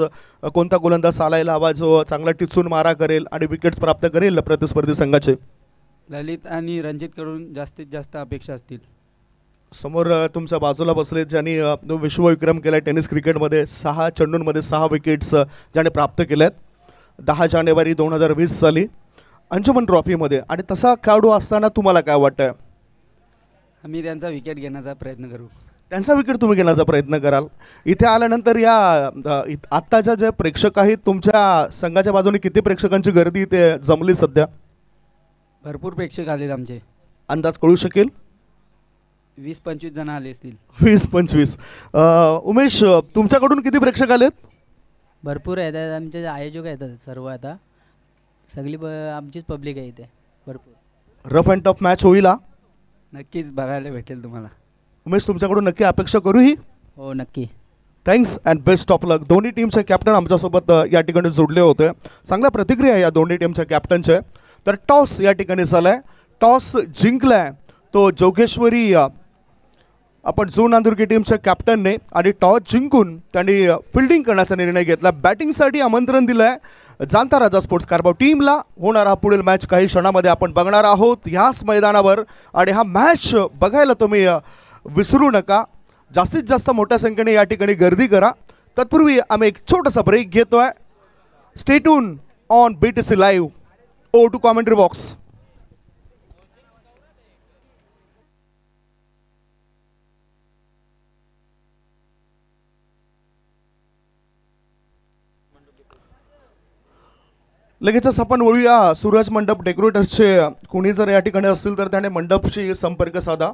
कोणता गोलंदाज चालायला हवा जो चांगला टिचून मारा करेल आणि विकेट्स प्राप्त करेल प्रतिस्पर्धी संघाचे ललित आणि रणजितकडून जास्तीत जास्त अपेक्षा असतील समोर तुमच्या बाजूला बसले ज्यांनी विश्वविक्रम केला आहे टेनिस क्रिकेटमध्ये सहा चेंडूंमध्ये सहा विकेट्स ज्याने प्राप्त केल्या आहेत दहा जानेवारी दोन हजार वीस साली अंजुमन ट्रॉफीमध्ये आणि तसा खेळाडू असताना तुम्हाला काय वाटतं आम्ही त्यांचा विकेट घेण्याचा प्रयत्न करू त्यांचा विकेट तुम्ही घेण्याचा प्रयत्न कराल इथे आल्यानंतर या आत्ताच्या ज्या प्रेक्षक आहेत तुमच्या संघाच्या बाजूने किती प्रेक्षकांची गर्दी इथे जमली सध्या भरपूर प्रेक्षक आले आमचे अंदाज कळू शकेल वीस पंचवीस जण आले असतील वीस पंचवीस उमेश तुमच्याकडून किती प्रेक्षक आलेत भरपूर आहेत आमचे आयोजक आहेत सर्व आता सगळी आमचीच पब्लिक आहे इथे भरपूर रफ अँड टफ मॅच होईल हा? नक्कीच बघायला भेटेल तुम्हाला उमेश तुमच्याकडून नक्की अपेक्षा करू ही हो नक्की thanks and best of luck दोन्ही टीमचे कॅप्टन आमच्यासोबत या ठिकाणी जोडले होते चांगल्या प्रतिक्रिया या दोन्ही टीमच्या कॅप्टनचे तर टॉस या ठिकाणी झालाय टॉस जिंकला तो जोगेश्वरी आपण जो नांदुर्गी टीमच्या कॅप्टनने आणि टॉस जिंकून त्यांनी फिल्डिंग करण्याचा निर्णय घेतला बॅटिंगसाठी आमंत्रण दिलं जाणता राजा स्पोर्ट्स कारभाव टीमला होणारा हा पुढील मॅच काही क्षणामध्ये आपण बघणार आहोत ह्याच मैदानावर आणि हा मॅच बघायला तुम्ही विसरू नका जास्तीत जास्त मोठ्या संख्येने या ठिकाणी गर्दी करा तत्पूर्वी आम्ही एक छोटासा ब्रेक घेतो आहे stay tuned on B T C live over to commentary box लगेचच आपण वळूया सूरज मंडप डेकोरेटर्सचे कोणी जर या ठिकाणी असतील तर त्याने मंडपशी संपर्क साधा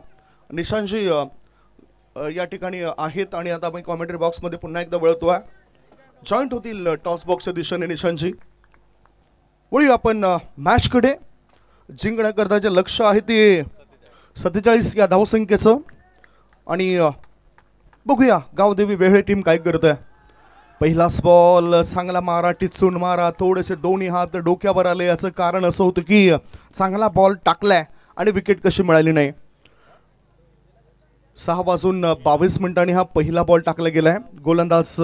निशांशी या ठिकाणी आहेत आणि आता आपण कॉमेंट्री बॉक्समध्ये पुन्हा एकदा वळतो आहे जॉईंट होतील टॉस बॉक्सच्या दिशेने निशांशी वळूया आपण मॅचकडे जिंकण्याकरता जे लक्ष आहे ते सत्तेचाळीस या धावसंख्येचं आणि बघूया गावदेवी वेगळी टीम काय करत आहे पहिलाच बॉल चांगला मारा टिचून मारा थोडेसे दोन्ही हात डोक्यावर आले याचं कारण असं होतं की चांगला बॉल टाकलाय आणि विकेट कशी मिळाली नाही सहा वाजून बावीस मिनिटांनी हा पहिला बॉल टाकला गेला आहे गोलंदाज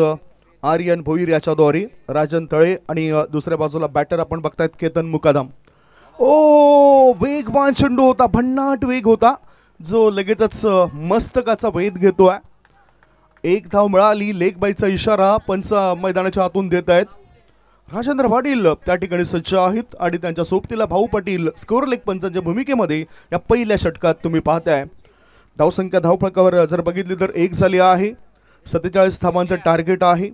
आर्यन भोईर याच्याद्वारे राजन तळे आणि दुसऱ्या बाजूला बॅटर आपण बघतायत केतन मुकादम ओ वेगवान चेंडू होता भन्नाट वेग होता जो लगेचच मस्तकाचा वेध घेतो आहे एक धाव मिळाली लेखबाईचा इशारा पंच मैदानाच्या हातून देत आहेत राजेंद्र पाटील त्या ठिकाणी सज्ज आहेत आणि त्यांच्या सोबतीला भाऊ पाटील स्कोर लेख पंचांच्या भूमिकेमध्ये या पहिल्या षटकात तुम्ही पाहताय धावसंख्या धावफळकावर जर बघितली तर एक झाली आहे सत्तेचाळीस धावांचं टार्गेट आहे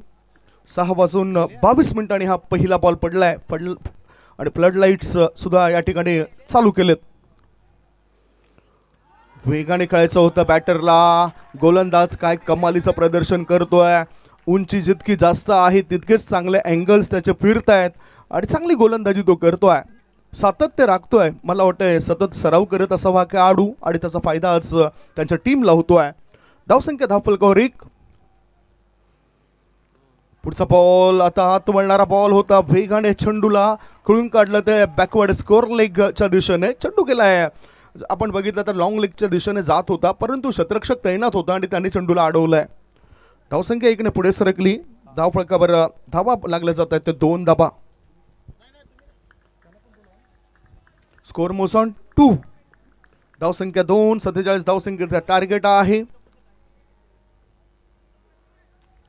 सहा वाजून बावीस मिनिटांनी हा पहिला बॉल पडला आहे पड आणि फ्लड लाईट्स सुद्धा या ठिकाणी चालू केलेत वेगाने खेळायचं होतं बॅटरला गोलंदाज काय कमालीचं प्रदर्शन करतोय उंची जितकी जास्त आहे तितकेच चांगले अँगल्स त्याचे फिरत आहेत आणि चांगली गोलंदाजी तो करतोय सातत्य राखतो आहे मला वाटतंय सतत सराव करत असावा का आडू आणि त्याचा फायदा आज त्यांच्या टीमला होतो आहे धावसंख्या कौर एक पुढचा बॉल आता हात वळणारा बॉल होता वेगाने छंडूला खिळून काढलं ते बॅकवर्ड स्कोर लेगच्या दिशेने चंडू केला आहे आपण बघितलं तर लॉंग लेगच्या दिशेने जात होता परंतु शतरक्षक तैनात होता आणि त्याने चंडूला अडवलाय आहे धावसंख्या एकने पुढे सरकली धाव फळकावर धावा लागल्या जात आहेत ते दोन धाबा स्कोर मोसॉन टू धावसंख्या दोन सत्तेचाळीस धावसंख्येचा टार्गेट आहे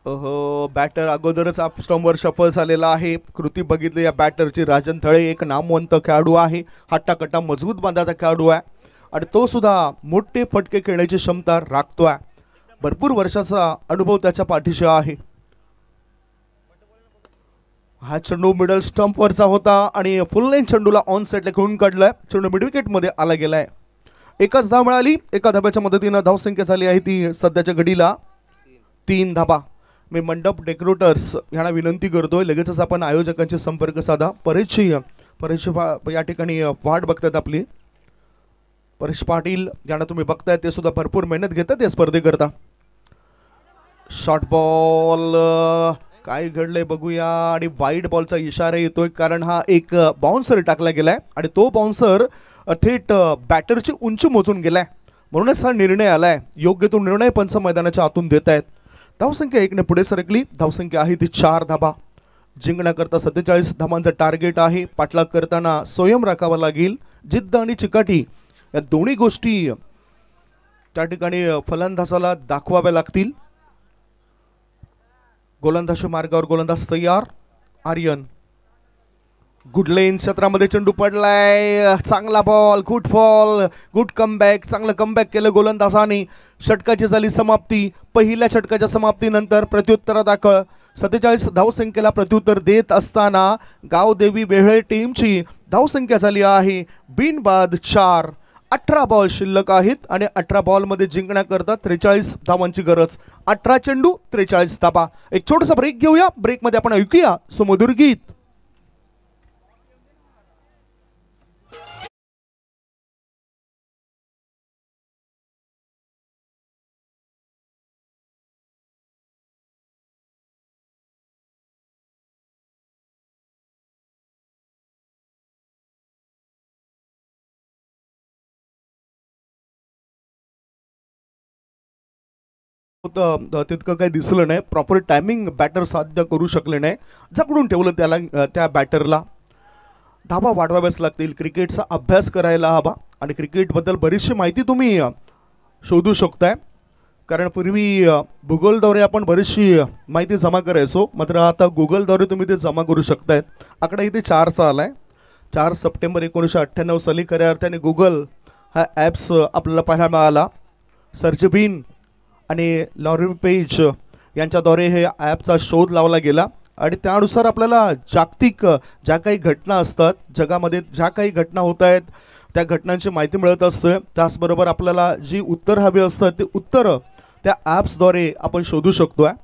अहो बॅटर अगोदरच स्टंपवर सफल झालेला आहे कृती बघितली या बॅटरची राजन थळे एक नामवंत खेळाडू आहे हट्टाकट्टा मजबूत बांधाचा खेळाडू आहे आणि तो सुद्धा मोठे फटके खेळण्याची क्षमता राखतो आहे भरपूर वर्षाचा अनुभव त्याच्या पाठीशी आहे हा चेंडू मिडल स्टंपवरचा होता आणि फुल लाईन चेंडूला ऑन साईडला घेऊन काढलाय चेंडू मिड मध्ये आला गेलाय एकच धाव मिळाली एका धाब्याच्या मदतीनं धावसंख्या झाली आहे ती सध्याच्या घडीला तीन धाबा मी मंडप डेकोरेटर्स यांना विनंती करतोय लगेचच आपण आयोजकांचे संपर्क साधा परेचशी परेचशी या ठिकाणी वाट बघतात आपली परेश पाटील ज्यांना तुम्ही बघताय ते सुद्धा भरपूर मेहनत घेतात या स्पर्धेकरता शॉर्ट बॉल काय घडलंय बघूया आणि वाईट बॉलचा इशारा येतोय कारण हा एक बाउन्सर टाकला गेलाय आणि तो बाउन्सर थेट बॅटरची उंची मोजून गेलाय म्हणूनच हा निर्णय आलाय योग्य तो निर्णय पंच मैदानाच्या आतून देत आहेत धावसंख्या एकने पुढे सरकली धावसंख्या आहे ती चार धाबा जिंकण्याकरता सत्तेचाळीस धाबांचा टार्गेट आहे पाठलाग करताना स्वयं राखावा लागेल जिद्द आणि चिकाटी या दोन्ही गोष्टी त्या ठिकाणी फलंदाजाला दाखवाव्या लागतील गोलंदाजच्या मार्गावर गोलंदाज तयार आर्यन गुडलेन क्षेत्रामध्ये चेंडू पडलाय चांगला ball good ball good comeback चांगलं कमबॅक केलं गोलंदाजाने षटकाची झाली समाप्ती पहिल्या षटकाच्या समाप्तीनंतर प्रत्युत्तर दाखल सत्तेचाळीस धावसंख्येला प्रत्युत्तर देत असताना गावदेवी वेहळे टीमची धावसंख्या झाली आहे बिनबाद चार अठरा बॉल शिल्लक आहेत आणि अठरा बॉलमध्ये जिंकण्याकरता त्रेचाळीस धावांची गरज अठरा चेंडू त्रेचाळीस धाबा एक छोटासा ब्रेक घेऊया ब्रेकमध्ये आपण ऐकूया सुमधुर गीत तितकं काही दिसलं नाही प्रॉपर टायमिंग बॅटर साध्य करू शकले नाही जकडून ठेवलं त्याला त्या बॅटरला धाबा वाढवाव्याच लागतील क्रिकेटचा अभ्यास करायला हवा आणि क्रिकेटबद्दल बरीचशी माहिती तुम्ही शोधू शकताय कारण पूर्वी गुगलद्वारे आपण बरीचशी माहिती जमा करायचो मात्र आता गुगलद्वारे तुम्ही ते जमा करू शकताय आकडा इथे चारचा आला आहे चार सप्टेंबर एकोणीसशे अठ्ठ्याण्णव साली खऱ्या अर्थाने गुगल हा ॲप्स आपल्याला पाहायला मिळाला सर्चबीन आणि लॉरी पेज यांच्याद्वारे हे ॲपचा शोध लावला गेला आणि त्यानुसार आपल्याला जागतिक ज्या काही घटना असतात जगामध्ये ज्या काही घटना होत आहेत त्या घटनांची माहिती मिळत असते त्याचबरोबर आपल्याला जी उत्तर हवी असतात ते उत्तरं त्या ॲप्सद्वारे आपण शोधू शकतो आहे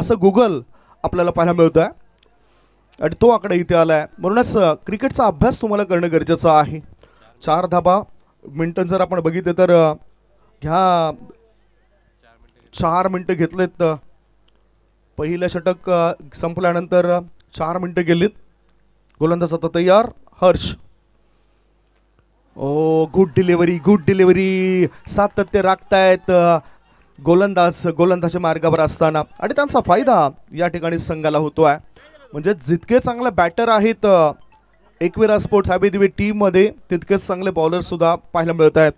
असं गुगल आपल्याला पाहायला मिळतं आहे आणि तो आकडा इथे आला आहे म्हणूनच क्रिकेटचा अभ्यास तुम्हाला करणं गरजेचं आहे चार धाबा मिनटं जर आपण बघितले तर ह्या चार मिनटं घेतलेत पहिलं षटक संपल्यानंतर चार मिनटं गेलीत गोलंदाज आता तयार Harsh oh good delivery good delivery सातत्य राखतायत गोलंदाज गोलंदाजच्या मार्गावर असताना आणि त्यांचा फायदा या ठिकाणी संघाला होतो आहे म्हणजे जितके चांगले बॅटर आहेत एकविरा स्पोर्ट्स हॅबी दिवे टीममध्ये तितकेच चांगले बॉलरसुद्धा पाहायला मिळत आहेत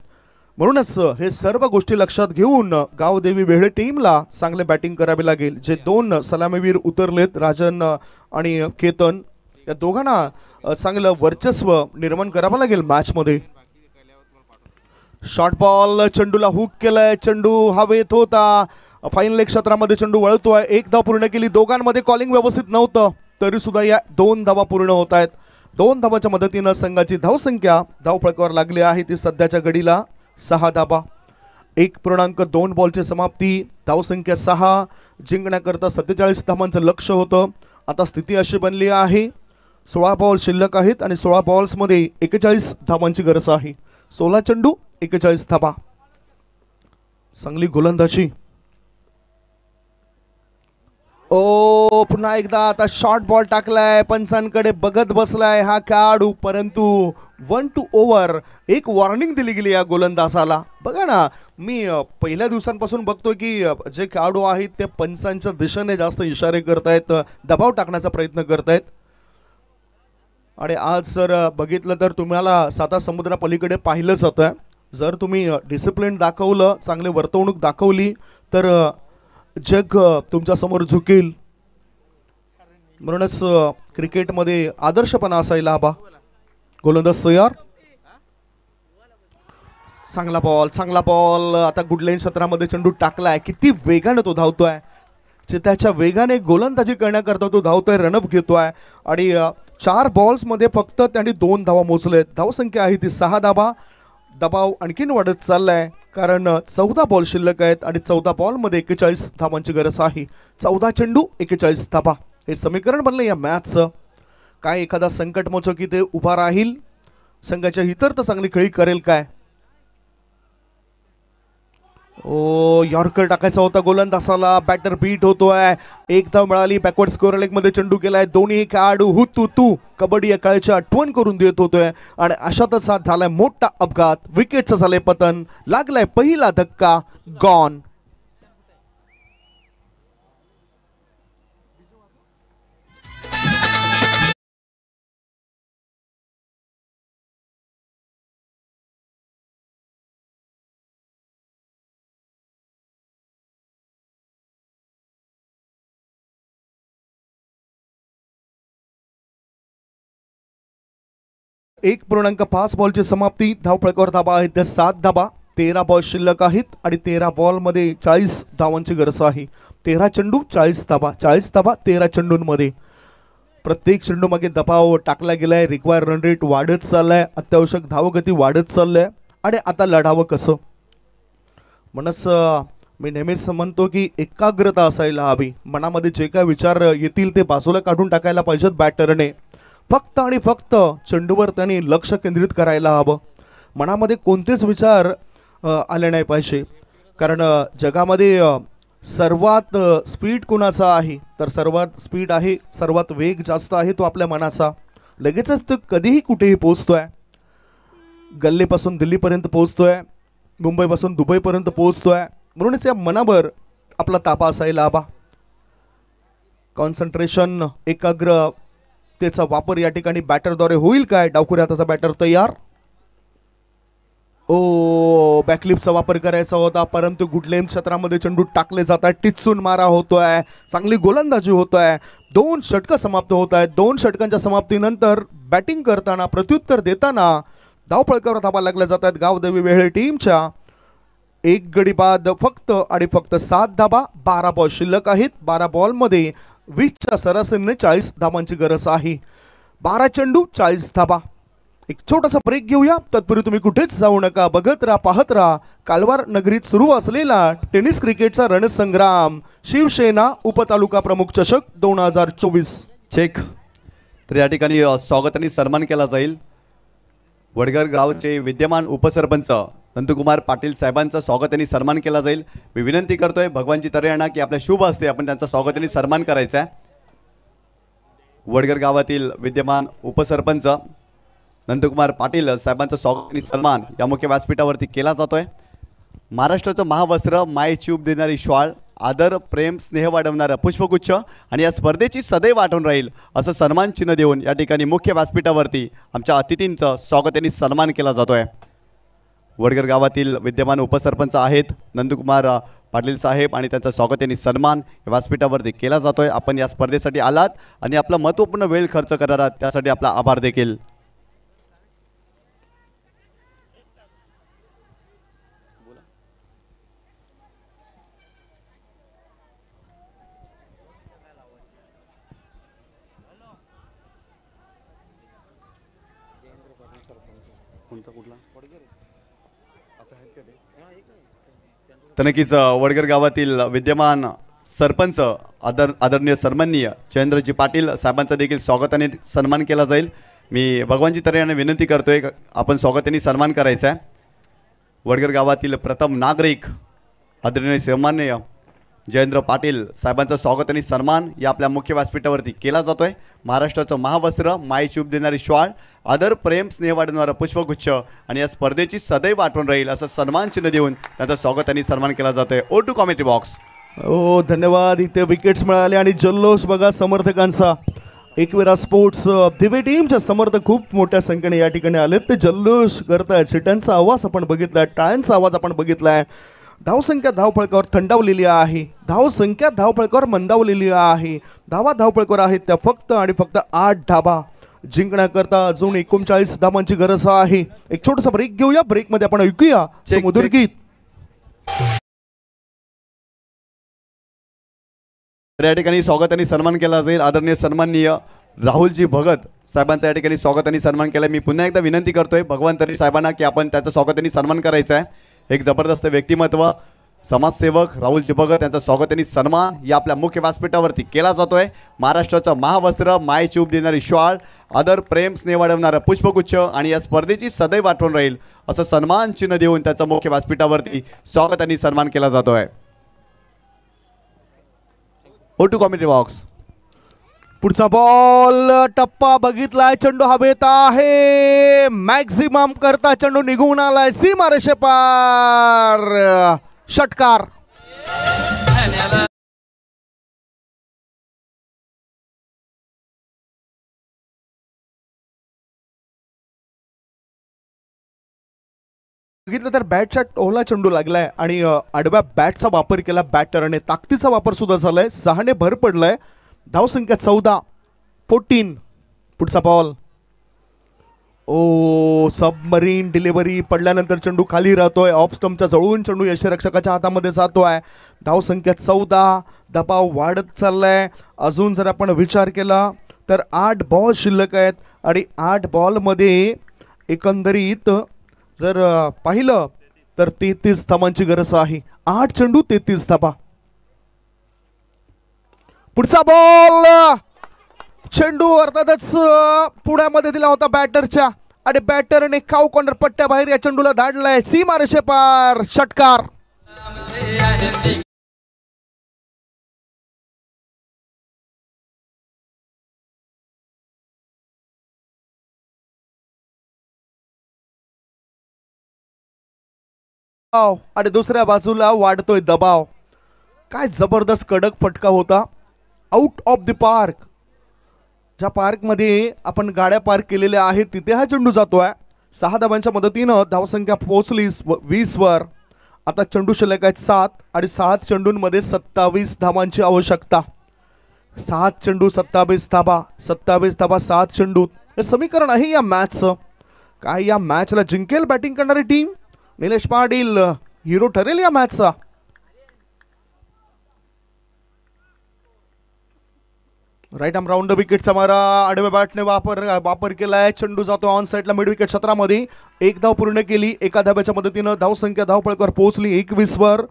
म्हणूनच हे सर्व गोष्टी लक्षात घेऊन गावदेवी वेळे टीमला चांगले बॅटिंग करावी लागेल जे दोन सलामीवीर उतरलेत राजन आणि केतन या दोघांना चांगलं वर्चस्व निर्माण करावं लागेल मॅचमध्ये शॉर्ट बॉल चंडूला हुक केलाय चंडू हवेत होता फाईन लेग क्षेत्रामध्ये चेंडू वळतोय एक धाव पूर्ण केली दोघांमध्ये कॉलिंग व्यवस्थित नव्हतं तरी सुद्धा या दोन धावा पूर्ण होत आहेत दोन धावाच्या मदतीनं संघाची धावसंख्या धाव फळकावर लागली आहे ती सध्याच्या घडीला सहा धाबा एक पूर्णांक दोन बॉलची समाप्ती धावसंख्या सहा जिंकण्याकरता सत्तेचाळीस धावांचं लक्ष होतं आता स्थिती अशी बनली आहे सोळा बॉल शिल्लक आहेत आणि सोळा बॉल्समध्ये एकेचाळीस धामांची गरज आहे सोळा चंडू एकेचाळीस धाबा चांगली गोलंदाजी ओ पुन्हा एकदा आता शॉर्ट बॉल टाकलाय पंचांकडे बघत बसलाय हा खेळाडू परंतु वन टू ओव्हर एक वॉर्निंग दिली गेली या गोलंदाजाला बघा ना मी पहिल्या दिवसांपासून बघतो की जे खेळाडू आहेत ते पंचांच्या दिशेने जास्त इशारे करतायत दबाव टाकण्याचा प्रयत्न करतायत आणि आज सर बघितलं तर तुम्हाला साता समुद्रापलीकडे पाहिलंच होतं जर तुम्ही डिसिप्लिन दाखवलं चांगली वर्तवणूक दाखवली तर जग समोर झुकेल म्हणूनच क्रिकेटमध्ये आदर्शपणा असायला हवा गोलंदाज तयार चांगला बॉल चांगला बॉल आता गुडलेन क्षेत्रामध्ये चंडू टाकलाय किती वेगानं तो धावतोय त्याच्या वेगाने गोलंदाजी करण्याकरता तो धावतोय रनअप घेतोय आणि चार बॉल्समध्ये फक्त त्यांनी दोन धावा मोजले धावसंख्या आहे ती सहा धावा दबाव आणखीन वाढत चाललाय कारण चौदा बॉल शिल्लक आहेत आणि चौदा बॉलमध्ये एकेचाळीस धावांची गरज आहे चौदा चेंडू एकेचाळीस धावा हे समीकरण बनलं या मॅचचं काय एखादा संकटमोचक इथे उभा राहील संघाच्या इतर तर चांगली खेळी करेल काय ओ यॉर्कर टाकायचा होता गोलंदाजाला बॅटर बीट होतोय एक धाव मिळाली बॅकवर्ड स्कोअर लेग मध्ये चंडू केलाय दोन्ही काढू हु तू तू कबड्डी या काळची आठवण करून देत होतोय आणि अशातच हात झालाय मोठा अपघात विकेटचं झालंय पतन लागलाय पहिला धक्का गॉन एक पूर्णांक पाच बॉलची समाप्ती धावपळकावर धाबा आहेत त्या सात धाबा तेरा बॉल शिल्लक आहेत आणि तेरा बॉलमध्ये चाळीस धावांची गरज आहे तेरा चेंडू चाळीस धाबा चाळीस धाबा तेरा चेंडूंमध्ये प्रत्येक चेंडूमागे दबाव टाकला गेला आहे रिक्वायर रन रेट वाढत चाललाय आहे अत्यावश्यक धावगती वाढत चाललं आहे आणि आता लढावं कसं म्हणस मी नेहमीच म्हणतो की एकाग्रता असायला हवी मनामध्ये जे काय विचार येतील ते बाजूला काढून टाकायला पाहिजेत बॅटरने फक्त आणि फक्त चेंडूवर त्यांनी लक्ष केंद्रित करायला हवं मनामध्ये कोणतेच विचार आले नाही पाहिजे कारण जगामध्ये सर्वात स्पीड कोणाचा आहे तर सर्वात स्पीड आहे सर्वात वेग जास्त आहे तो आपल्या मनाचा लगेचच तो कधीही कुठेही पोचतो आहे गल्लीपासून दिल्लीपर्यंत पोचतो आहे मुंबईपासून दुबईपर्यंत पोचतो आहे म्हणूनच या मनावर आपला तापा असायला हवा कॉन्सन्ट्रेशन एकाग्र त्याचा वापर या ठिकाणी बॅटरद्वारे होईल काय डावखुर हाताचा बॅटर तयार ओ बॅकलिपचा वापर करायचा होता परंतु गुडलेम क्षेत्रामध्ये चंडू टाकले जात आहे टिचून मारा होतोय चांगली गोलंदाजी होतोय आहे दोन षटकं समाप्त होत आहेत दोन षटकांच्या समाप्तीनंतर बॅटिंग करताना प्रत्युत्तर देताना धावपळकावर धाबा लागल्या जात आहेत गावदेवी वेळे टीमच्या एक गडी बाद फक्त आणि फक्त सात धाबा बारा बॉल शिल्लक आहेत बारा बॉलमध्ये वीसच्या सरासरीने चाळीस धाबांची गरज आहे बारा चेंडू चाळीस धाबा एक छोटासा ब्रेक घेऊया तत्पूर्वी तुम्ही कुठेच जाऊ नका बघत राहा पाहत राहा कालवार नगरीत सुरू असलेला टेनिस क्रिकेटचा रणसंग्राम शिवसेना उपतालुका प्रमुख चषक दोन हजार चोवीस चेक तर या ठिकाणी स्वागत आणि सन्मान केला जाईल वडगर गावचे विद्यमान उपसरपंच नंदकुमार पाटील साहेबांचं स्वागत आणि सन्मान केला जाईल मी विनंती करतोय भगवानची येणार की आपल्या शुभ असते आपण त्यांचा स्वागत आणि सन्मान करायचा आहे वडगर गावातील विद्यमान उपसरपंच नंदकुमार पाटील साहेबांचं स्वागत आणि सन्मान या मुख्य व्यासपीठावरती केला जातो आहे महाराष्ट्राचं महावस्त्र माय चूप देणारी श्वाळ आदर प्रेम स्नेह वाढवणारं पुष्पगुच्छ आणि या स्पर्धेची सदैव आठवण राहील असं सन्मान चिन्ह देऊन या ठिकाणी मुख्य व्यासपीठावरती आमच्या अतिथींचं स्वागत आणि सन्मान केला जातो आहे वडगर गावातील विद्यमान उपसरपंच आहेत नंदुकुमार पाटील साहेब आणि त्यांचा स्वागत आणि सन्मान व्यासपीठावरती केला जातोय आपण या स्पर्धेसाठी आलात आणि आपला महत्त्वपूर्ण वेळ खर्च करणार आहात त्यासाठी आपला आभार देखील तर वडगर गावातील विद्यमान सरपंच आदर आदरणीय सन्माननीय चंद्रजी पाटील साहेबांचा देखील स्वागताने सन्मान केला जाईल मी भगवानजी तरे यांना विनंती करतो आहे आपण स्वागताने सन्मान करायचा आहे वडगर गावातील प्रथम नागरिक आदरणीय सन्माननीय जयेंद्र पाटील साहेबांचं स्वागत आणि सन्मान या आपल्या मुख्य व्यासपीठावरती केला जातोय महाराष्ट्राचं महावस्त्र माय चूप देणारी श्वाळ आदर प्रेम स्नेह वाढवणारा पुष्पगुच्छ आणि या स्पर्धेची सदैव आठवण राहील असं सन्मान चिन्ह देऊन त्यांचा स्वागत आणि सन्मान केला जातोय ओ टू कॉमेंट्री बॉक्स ओ धन्यवाद इथे विकेट्स मिळाले आणि जल्लोष बघा समर्थकांचा एकवेरा स्पोर्ट्स दिवे टीमच्या समर्थक खूप मोठ्या संख्येने या ठिकाणी आलेत ते जल्लोष करत आहेत आवाज आपण बघितला आहे टाळ्यांचा आवाज आपण बघितला आहे धावसंख्या धावपळकावर थंडावलेली आहे धावसंख्या धावपळकावर मंदावलेली आहे धावा धावपळकावर आहेत त्या फक्त आणि फक्त आठ धाबा जिंकण्याकरता अजून एकोणचाळीस धावांची गरज आहे एक छोटासा ब्रेक घेऊया ब्रेकमध्ये आपण ऐकूया समुद्र गीत या ठिकाणी स्वागत आणि सन्मान केला जाईल आदरणीय सन्माननीय राहुलजी भगत साहेबांचा या ठिकाणी स्वागत आणि सन्मान केला मी पुन्हा एकदा विनंती करतोय भगवंतरी साहेबांना की आपण त्याचं स्वागत आणि सन्मान करायचं आहे एक जबरदस्त व्यक्तिमत्व समाजसेवक राहुल भगत त्यांचा स्वागत आणि सन्मान या आपल्या मुख्य व्यासपीठावरती केला जातो आहे महाराष्ट्राचं महावस्त्र माय चूप देणारी श्वाळ आदर प्रेम स्नेह वाढवणारं पुष्पगुच्छ आणि या स्पर्धेची सदैव आठवण राहील असं सन्मान चिन्ह देऊन त्याचं मुख्य व्यासपीठावरती स्वागत आणि सन्मान केला जातो आहे ओ टू कॉमेंट्री बॉक्स पुढचा बॉल टप्पा बघितलाय चंडू हवेत आहे मॅक्झिमम करता चंडू निघून आलाय मारेशे पार षटकार बघितलं तर बॅटच्या टोला चंडू लागलाय आणि आडव्या बॅटचा वापर केला आणि ताकदीचा वापर सुद्धा झालाय सहाने भर पडलाय धावसंख्या चौदा फोर्टीन पुढचा बॉल ओ सबमरीन डिलिव्हरी पडल्यानंतर चंडू खाली राहतोय ऑफ स्टम्पच्या जवळून चेंडू यशरक्षकाच्या हातामध्ये जातोय धावसंख्या चौदा दबाव वाढत चाललाय अजून जर आपण विचार केला तर आठ बॉल शिल्लक आहेत आणि आठ बॉलमध्ये एकंदरीत जर पाहिलं तर तेहतीस धावांची गरज आहे आठ चेंडू तेहतीस धाबा पुढचा बॉल चेंडू अर्थातच पुण्यामध्ये दिला होता बॅटरच्या आणि बॅटरने काऊ कॉर्नर पट्ट्या बाहेर या चेंडूला धाडलाय सी सीमारेषे पार षटकार आणि दुसऱ्या बाजूला वाढतोय दबाव काय जबरदस्त कडक फटका होता आउट ऑफ द पार्क ज्या पार्कमध्ये आपण गाड्या पार्क केलेल्या आहेत तिथे हा चेंडू जातो आहे सहा धावांच्या मदतीनं धावसंख्या पोहोचली वीसवर आता चेंडू शिल्लक आहेत सात आणि सात चेंडूंमध्ये सत्तावीस धावांची आवश्यकता सात चेंडू सत्तावीस धाबा सत्तावीस धाबा सात चेंडू हे समीकरण आहे या मॅचचं काय या मॅचला जिंकेल बॅटिंग करणारी टीम निलेश पाटील हिरो ठरेल या मॅचचा राईट आम राऊंड विकेटचा मारा आडव्या बॅटने वापर वापर केलाय चंडू जातो ऑन साईडला मिड विकेट क्षेत्रामध्ये एक धाव पूर्ण केली एका धाब्याच्या मदतीनं धावसंख्या धावपळकर पोहोचली एकवीसवर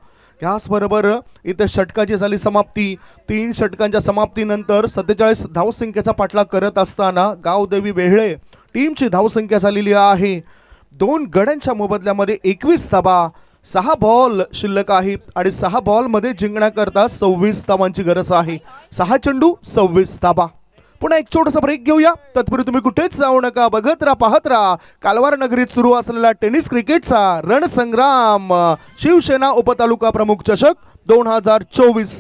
याचबरोबर इथे षटकाची झाली समाप्ती तीन षटकांच्या समाप्तीनंतर सत्तेचाळीस धावसंख्येचा पाठलाग करत असताना गावदेवी वेहळे टीमची धावसंख्या झालेली आहे दोन गड्यांच्या मोबदल्यामध्ये एकवीस धाबा सहा बॉल शिल्लक आहे आणि सहा बॉलमध्ये जिंकण्याकरता सव्वीस धावांची गरज आहे सहा चेंडू सव्वीस ताबा पुन्हा एक छोटासा ब्रेक घेऊया तत्पूर्वी तुम्ही कुठेच जाऊ नका बघत राहा पाहत राहा कालवार नगरीत सुरू असलेला टेनिस क्रिकेटचा रणसंग्राम शिवसेना उपतालुका प्रमुख चषक दोन हजार चोवीस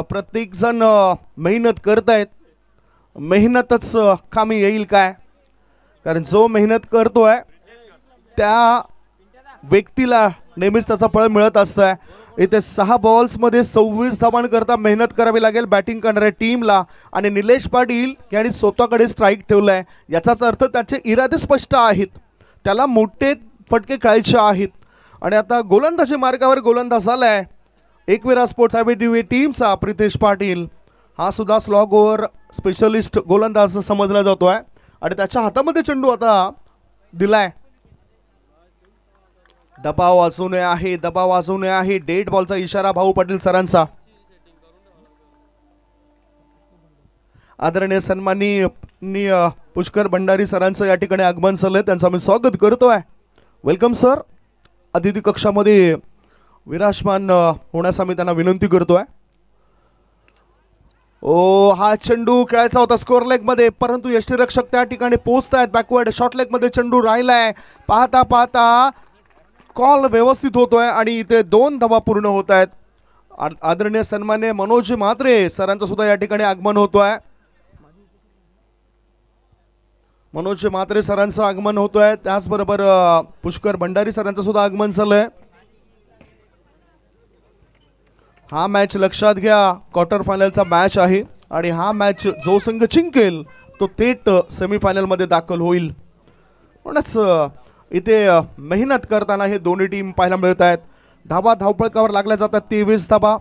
प्रत्येकजण मेहनत करत आहेत मेहनतच कामी येईल काय कारण जो मेहनत करतो आहे त्या व्यक्तीला नेहमीच त्याचा फळ मिळत असतं आहे इथे सहा बॉल्समध्ये सव्वीस करता मेहनत करावी लागेल बॅटिंग करणाऱ्या टीमला आणि निलेश पाटील यांनी स्वतःकडे स्ट्राईक ठेवला आहे याचाच अर्थ त्याचे इरादे स्पष्ट आहेत त्याला मोठे फटके खेळायचे आहेत आणि आता गोलंदाजी मार्गावर गोलंदाज आला आहे एकविरा स्पोर्ट्स आयबीटीव्ही टीमचा प्रितेश पाटील हा सुद्धा स्लॉग ओव्हर स्पेशलिस्ट गोलंदाज समजला जातो आहे आणि त्याच्या हातामध्ये चेंडू आता दिलाय दबाव वाजवणे आहे दबाव वाचवणे आहे डेट बॉलचा इशारा भाऊ पाटील सरांचा आदरणीय सन्माननीय पुष्कर भंडारी सरांचं या ठिकाणी आगमन झालं त्यांचं आम्ही स्वागत करतोय वेलकम सर अतिथी कक्षामध्ये विराजमान होण्यास मी त्यांना विनंती करतोय ओ हा चेंडू खेळायचा होता स्कोर मध्ये परंतु यष्टीरक्षक त्या ठिकाणी पोहोचत आहेत बॅकवर्ड शॉर्ट मध्ये चेंडू राहिलाय पाहता पाहता कॉल व्यवस्थित होतोय आणि इथे दोन धबा पूर्ण होत आहेत आदरणीय सन्मान्य मनोज मात्रे सरांचं सुद्धा या ठिकाणी आगमन होतोय मनोज म्हात्रे सरांचं आगमन होतोय त्याचबरोबर पुष्कर भंडारी सरांचं सुद्धा आगमन झालंय हा मॅच लक्षात घ्या क्वार्टर फायनलचा मॅच आहे आणि हा मॅच जो संघ जिंकेल तो थेट सेमीफायनलमध्ये दाखल होईल म्हणूनच इथे मेहनत करताना हे दोन्ही टीम पाहायला मिळत आहेत धावा धावपळकावर लागल्या जातात तेवीस धावा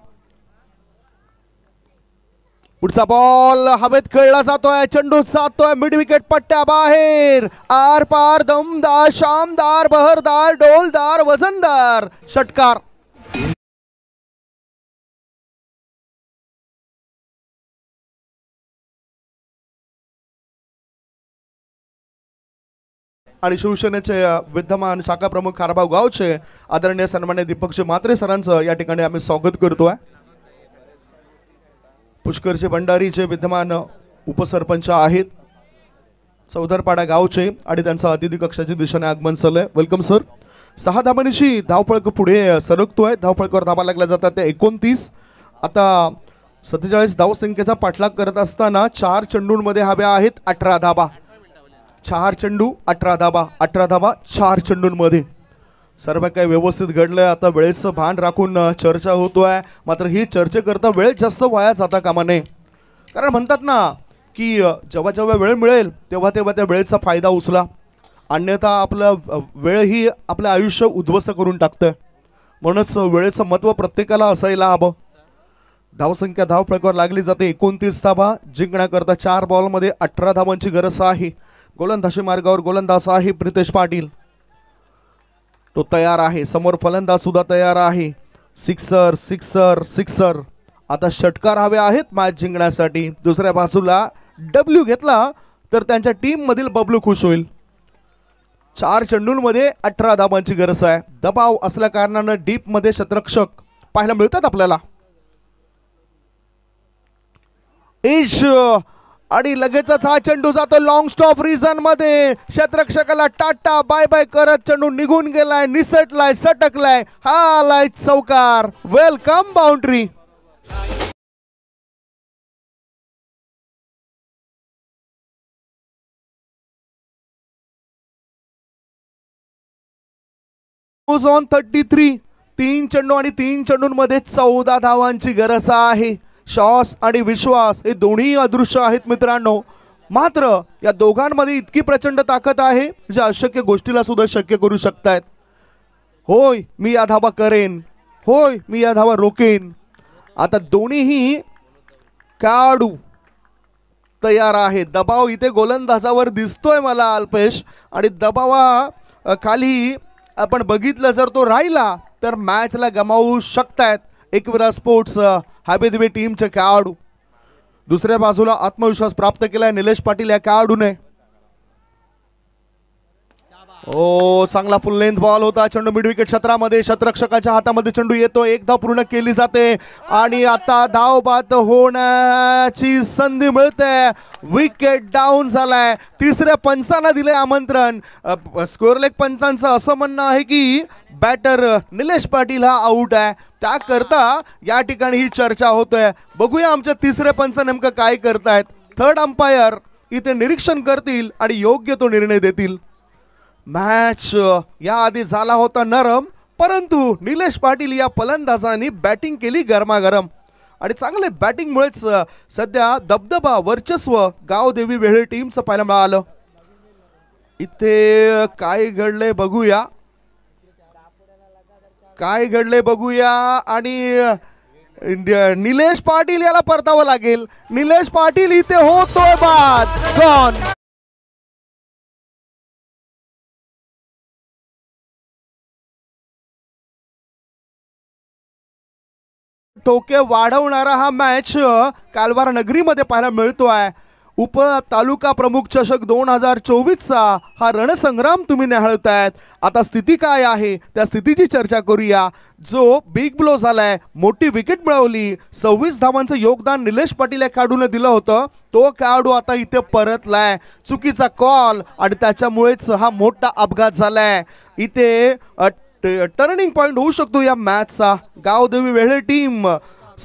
पुढचा बॉल हवेत खेळला जातोय चंडू जातोय मिड विकेट पट्ट्या बाहेर आर पार दमदार शामदार बहरदार डोलदार वजनदार षटकार आणि शिवसेनेचे विद्यमान प्रमुख खारभाव गावचे आदरणीय सन्मान्य दीपकजी मात्रे सरांचं या ठिकाणी आम्ही स्वागत करतो आहे पुष्करचे भंडारीचे विद्यमान उपसरपंच आहेत चौधरपाडा गावचे आणि त्यांचं अतिथी कक्षाची दिशेने आगमन झालंय वेलकम सर सहा धाबांशी धावपळक पुढे सरकतोय धावपळकावर धाबा लागल्या जातात त्या एकोणतीस आता सत्तेचाळीस धावसंख्येचा पाठलाग करत असताना चार चेंडूंमध्ये हव्या आहेत अठरा धाबा चार चेंडू अठरा धाबा अठरा धाबा चार चेंडूंमध्ये सर्व काही व्यवस्थित घडलं आता वेळेचं भान राखून चर्चा होतोय मात्र ही चर्चेकरता वेळ जास्त वाया जाता कामा नये कारण म्हणतात ना की जेव्हा जेव्हा वेळ मिळेल तेव्हा तेव्हा त्या वेळेचा फायदा उचला अन्यथा आपलं वेळ ही आपलं आयुष्य उद्ध्वस्त करून टाकतं म्हणूनच वेळेचं महत्त्व प्रत्येकाला असायला हवं धावसंख्या धाव फळकावर लागली जाते एकोणतीस धाबा जिंकण्याकरता चार बॉलमध्ये अठरा धावांची गरज आहे गोलंदाजी मार्गावर गोलंदाज आहे प्रितेश पाटील तो तयार आहे समोर फलंदाज सुद्धा तयार आहे सिक्सर सिक्सर सिक्सर आता षटकार हवे आहेत मॅच जिंकण्यासाठी दुसऱ्या बाजूला डब्ल्यू घेतला तर त्यांच्या टीम मधील बबलू खुश होईल चार चेंडूंमध्ये अठरा धाबांची गरज आहे दबाव असल्या कारणानं मध्ये शतरक्षक पाहायला मिळतात आपल्याला आणि लगेचच हा चेंडू जातो लॉंग स्टॉप रिझन मध्ये क्षेत्रक्षकाला टाटा बाय बाय करत चेंडू निघून गेलाय निसटलाय सटकलाय हा आलाय चौकार welcome boundary on thirty three तीन चेंडू आणि तीन चेंडूंमध्ये चौदा धावांची गरज आहे श्वास आणि विश्वास हे दोन्ही अदृश्य आहेत मित्रांनो मात्र या दोघांमध्ये इतकी प्रचंड ताकद आहे जे अशक्य गोष्टीला सुद्धा शक्य करू शकतायत होय मी या धावा करेन होय मी या धावा रोकेन आता दोन्हीही काढू तयार आहे दबाव इथे गोलंदाजावर दिसतोय मला अल्पेश आणि दबावा खाली आपण बघितलं जर तो राहिला तर मॅचला गमावू शकतायत एकविरा स्पोर्ट्स हॅपी दिवे टीमच्या खेळाडू दुसऱ्या बाजूला आत्मविश्वास प्राप्त केलाय निलेश पाटील या खेळाडूने ओ चांगला फुल लेंथ बॉल होता चंडू मिड विकेट क्षेत्रामध्ये शतरक्षकाच्या हातामध्ये चंडू येतो एक धाव पूर्ण केली जाते आणि आता धाव होण्याची संधी मिळते विकेट डाऊन झालाय तिसऱ्या पंचांना दिले आमंत्रण स्कोअर लेग पंचांचं असं म्हणणं आहे की बॅटर निलेश पाटील हा आऊट आहे त्याकरता या ठिकाणी ही चर्चा होतोय बघूया आमच्या तिसऱ्या पंच नेमकं काय करतायत थर्ड अंपायर इथे निरीक्षण करतील आणि योग्य तो निर्णय देतील मॅच आधी झाला होता नरम परंतु निलेश पाटील या फलंदाजांनी बॅटिंग केली गरमागरम आणि चांगले बॅटिंगमुळेच सध्या दबदबा वर्चस्व गावदेवी वेळे टीमचं पाहायला मिळालं इथे काय घडले बघूया काय घडले बघूया आणि निलेश पाटील याला परतावं लागेल निलेश पाटील इथे होतोय बाद गॉन टोके वाढवणारा हा मॅच कालवार नगरीमध्ये पाहायला मिळतो आहे उप तालुका प्रमुख चषक दोन हजार चोवीसचा हा रणसंग्राम तुम्ही निहाळतायत आता स्थिती काय आहे त्या स्थितीची चर्चा करूया जो बिग ब्लो झालाय मोठी विकेट मिळवली सव्वीस धावांचं योगदान निलेश पाटील या खेळाडूने दिलं होतं तो खेळाडू आता इथे परतलाय चुकीचा कॉल आणि त्याच्यामुळेच हा मोठा अपघात झालाय इथे टर्निंग पॉईंट होऊ शकतो या मॅचचा गावदेवी वेळे टीम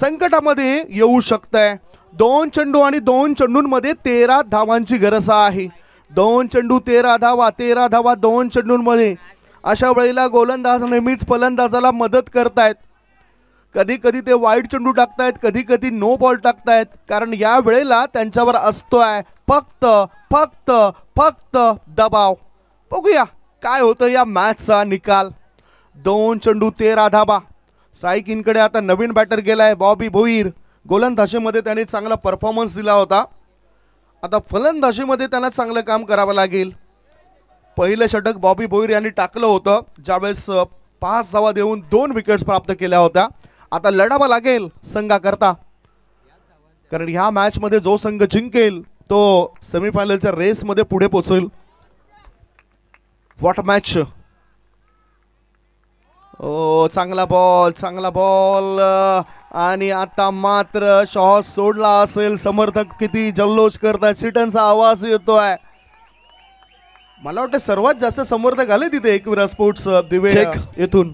संकटामध्ये येऊ आहे दोन चेंडू आणि दोन चेंडूंमध्ये तेरा धावांची गरज आहे दोन चेंडू तेरा धावा तेरा धावा दोन चेंडूंमध्ये अशा वेळेला गोलंदाज नेहमीच फलंदाजाला मदत करतायत कधी कधी ते वाईट चेंडू टाकतायत कधी कधी नो बॉल टाकतायत कारण या वेळेला त्यांच्यावर असतोय फक्त फक्त फक्त दबाव बघूया काय होतं या मॅचचा निकाल दोन चंडू तेरा धाबा स्ट्राईक इनकडे आता नवीन बॅटर गेलाय बॉबी भोईर गोलंदाजीमध्ये त्याने चांगला परफॉर्मन्स दिला होता आता फलंदाजीमध्ये त्यांना चांगलं काम करावं लागेल पहिलं षटक बॉबी भोईर यांनी टाकलं होतं ज्यावेळेस पाच धावा देऊन दोन विकेट्स प्राप्त केल्या होत्या आता लढावा लागेल संघाकरता कारण ह्या मॅचमध्ये जो संघ जिंकेल तो सेमीफायनलच्या रेसमध्ये पुढे पोचेल वॉट मॅच ओ चांगला बॉल चांगला बॉल आणि आता मात्र शॉस सोडला असेल समर्थक किती जल्लोष करतात सिटनचा आवाज येतोय मला वाटतं सर्वात जास्त समर्थक आले तिथे एकविरा स्पोर्ट्स दिवे येथून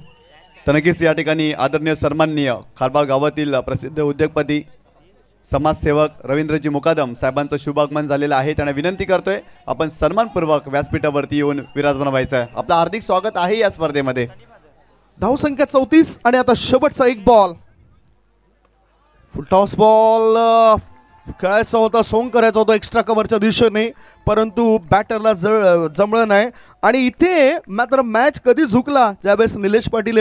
तर नक्कीच या ठिकाणी आदरणीय सन्माननीय खारबाग गावातील प्रसिद्ध उद्योगपती समाजसेवक रवींद्रजी मुकादम साहेबांचं शुभागमन झालेलं आहे त्यांना विनंती करतोय आपण सन्मानपूर्वक व्यासपीठावरती येऊन विराजमान व्हायचं आहे आपलं हार्दिक स्वागत आहे या स्पर्धेमध्ये धाव संख्या चौतीस आणि आता शेवटचा एक बॉल फुल टॉस बॉल खेळायचा होता सोंग करायचा होता एक्स्ट्रा कव्हरच्या दिशेने परंतु बॅटरला जळ जमळ नाही आणि इथे मात्र मॅच कधी झुकला ज्यावेळेस निलेश पाटील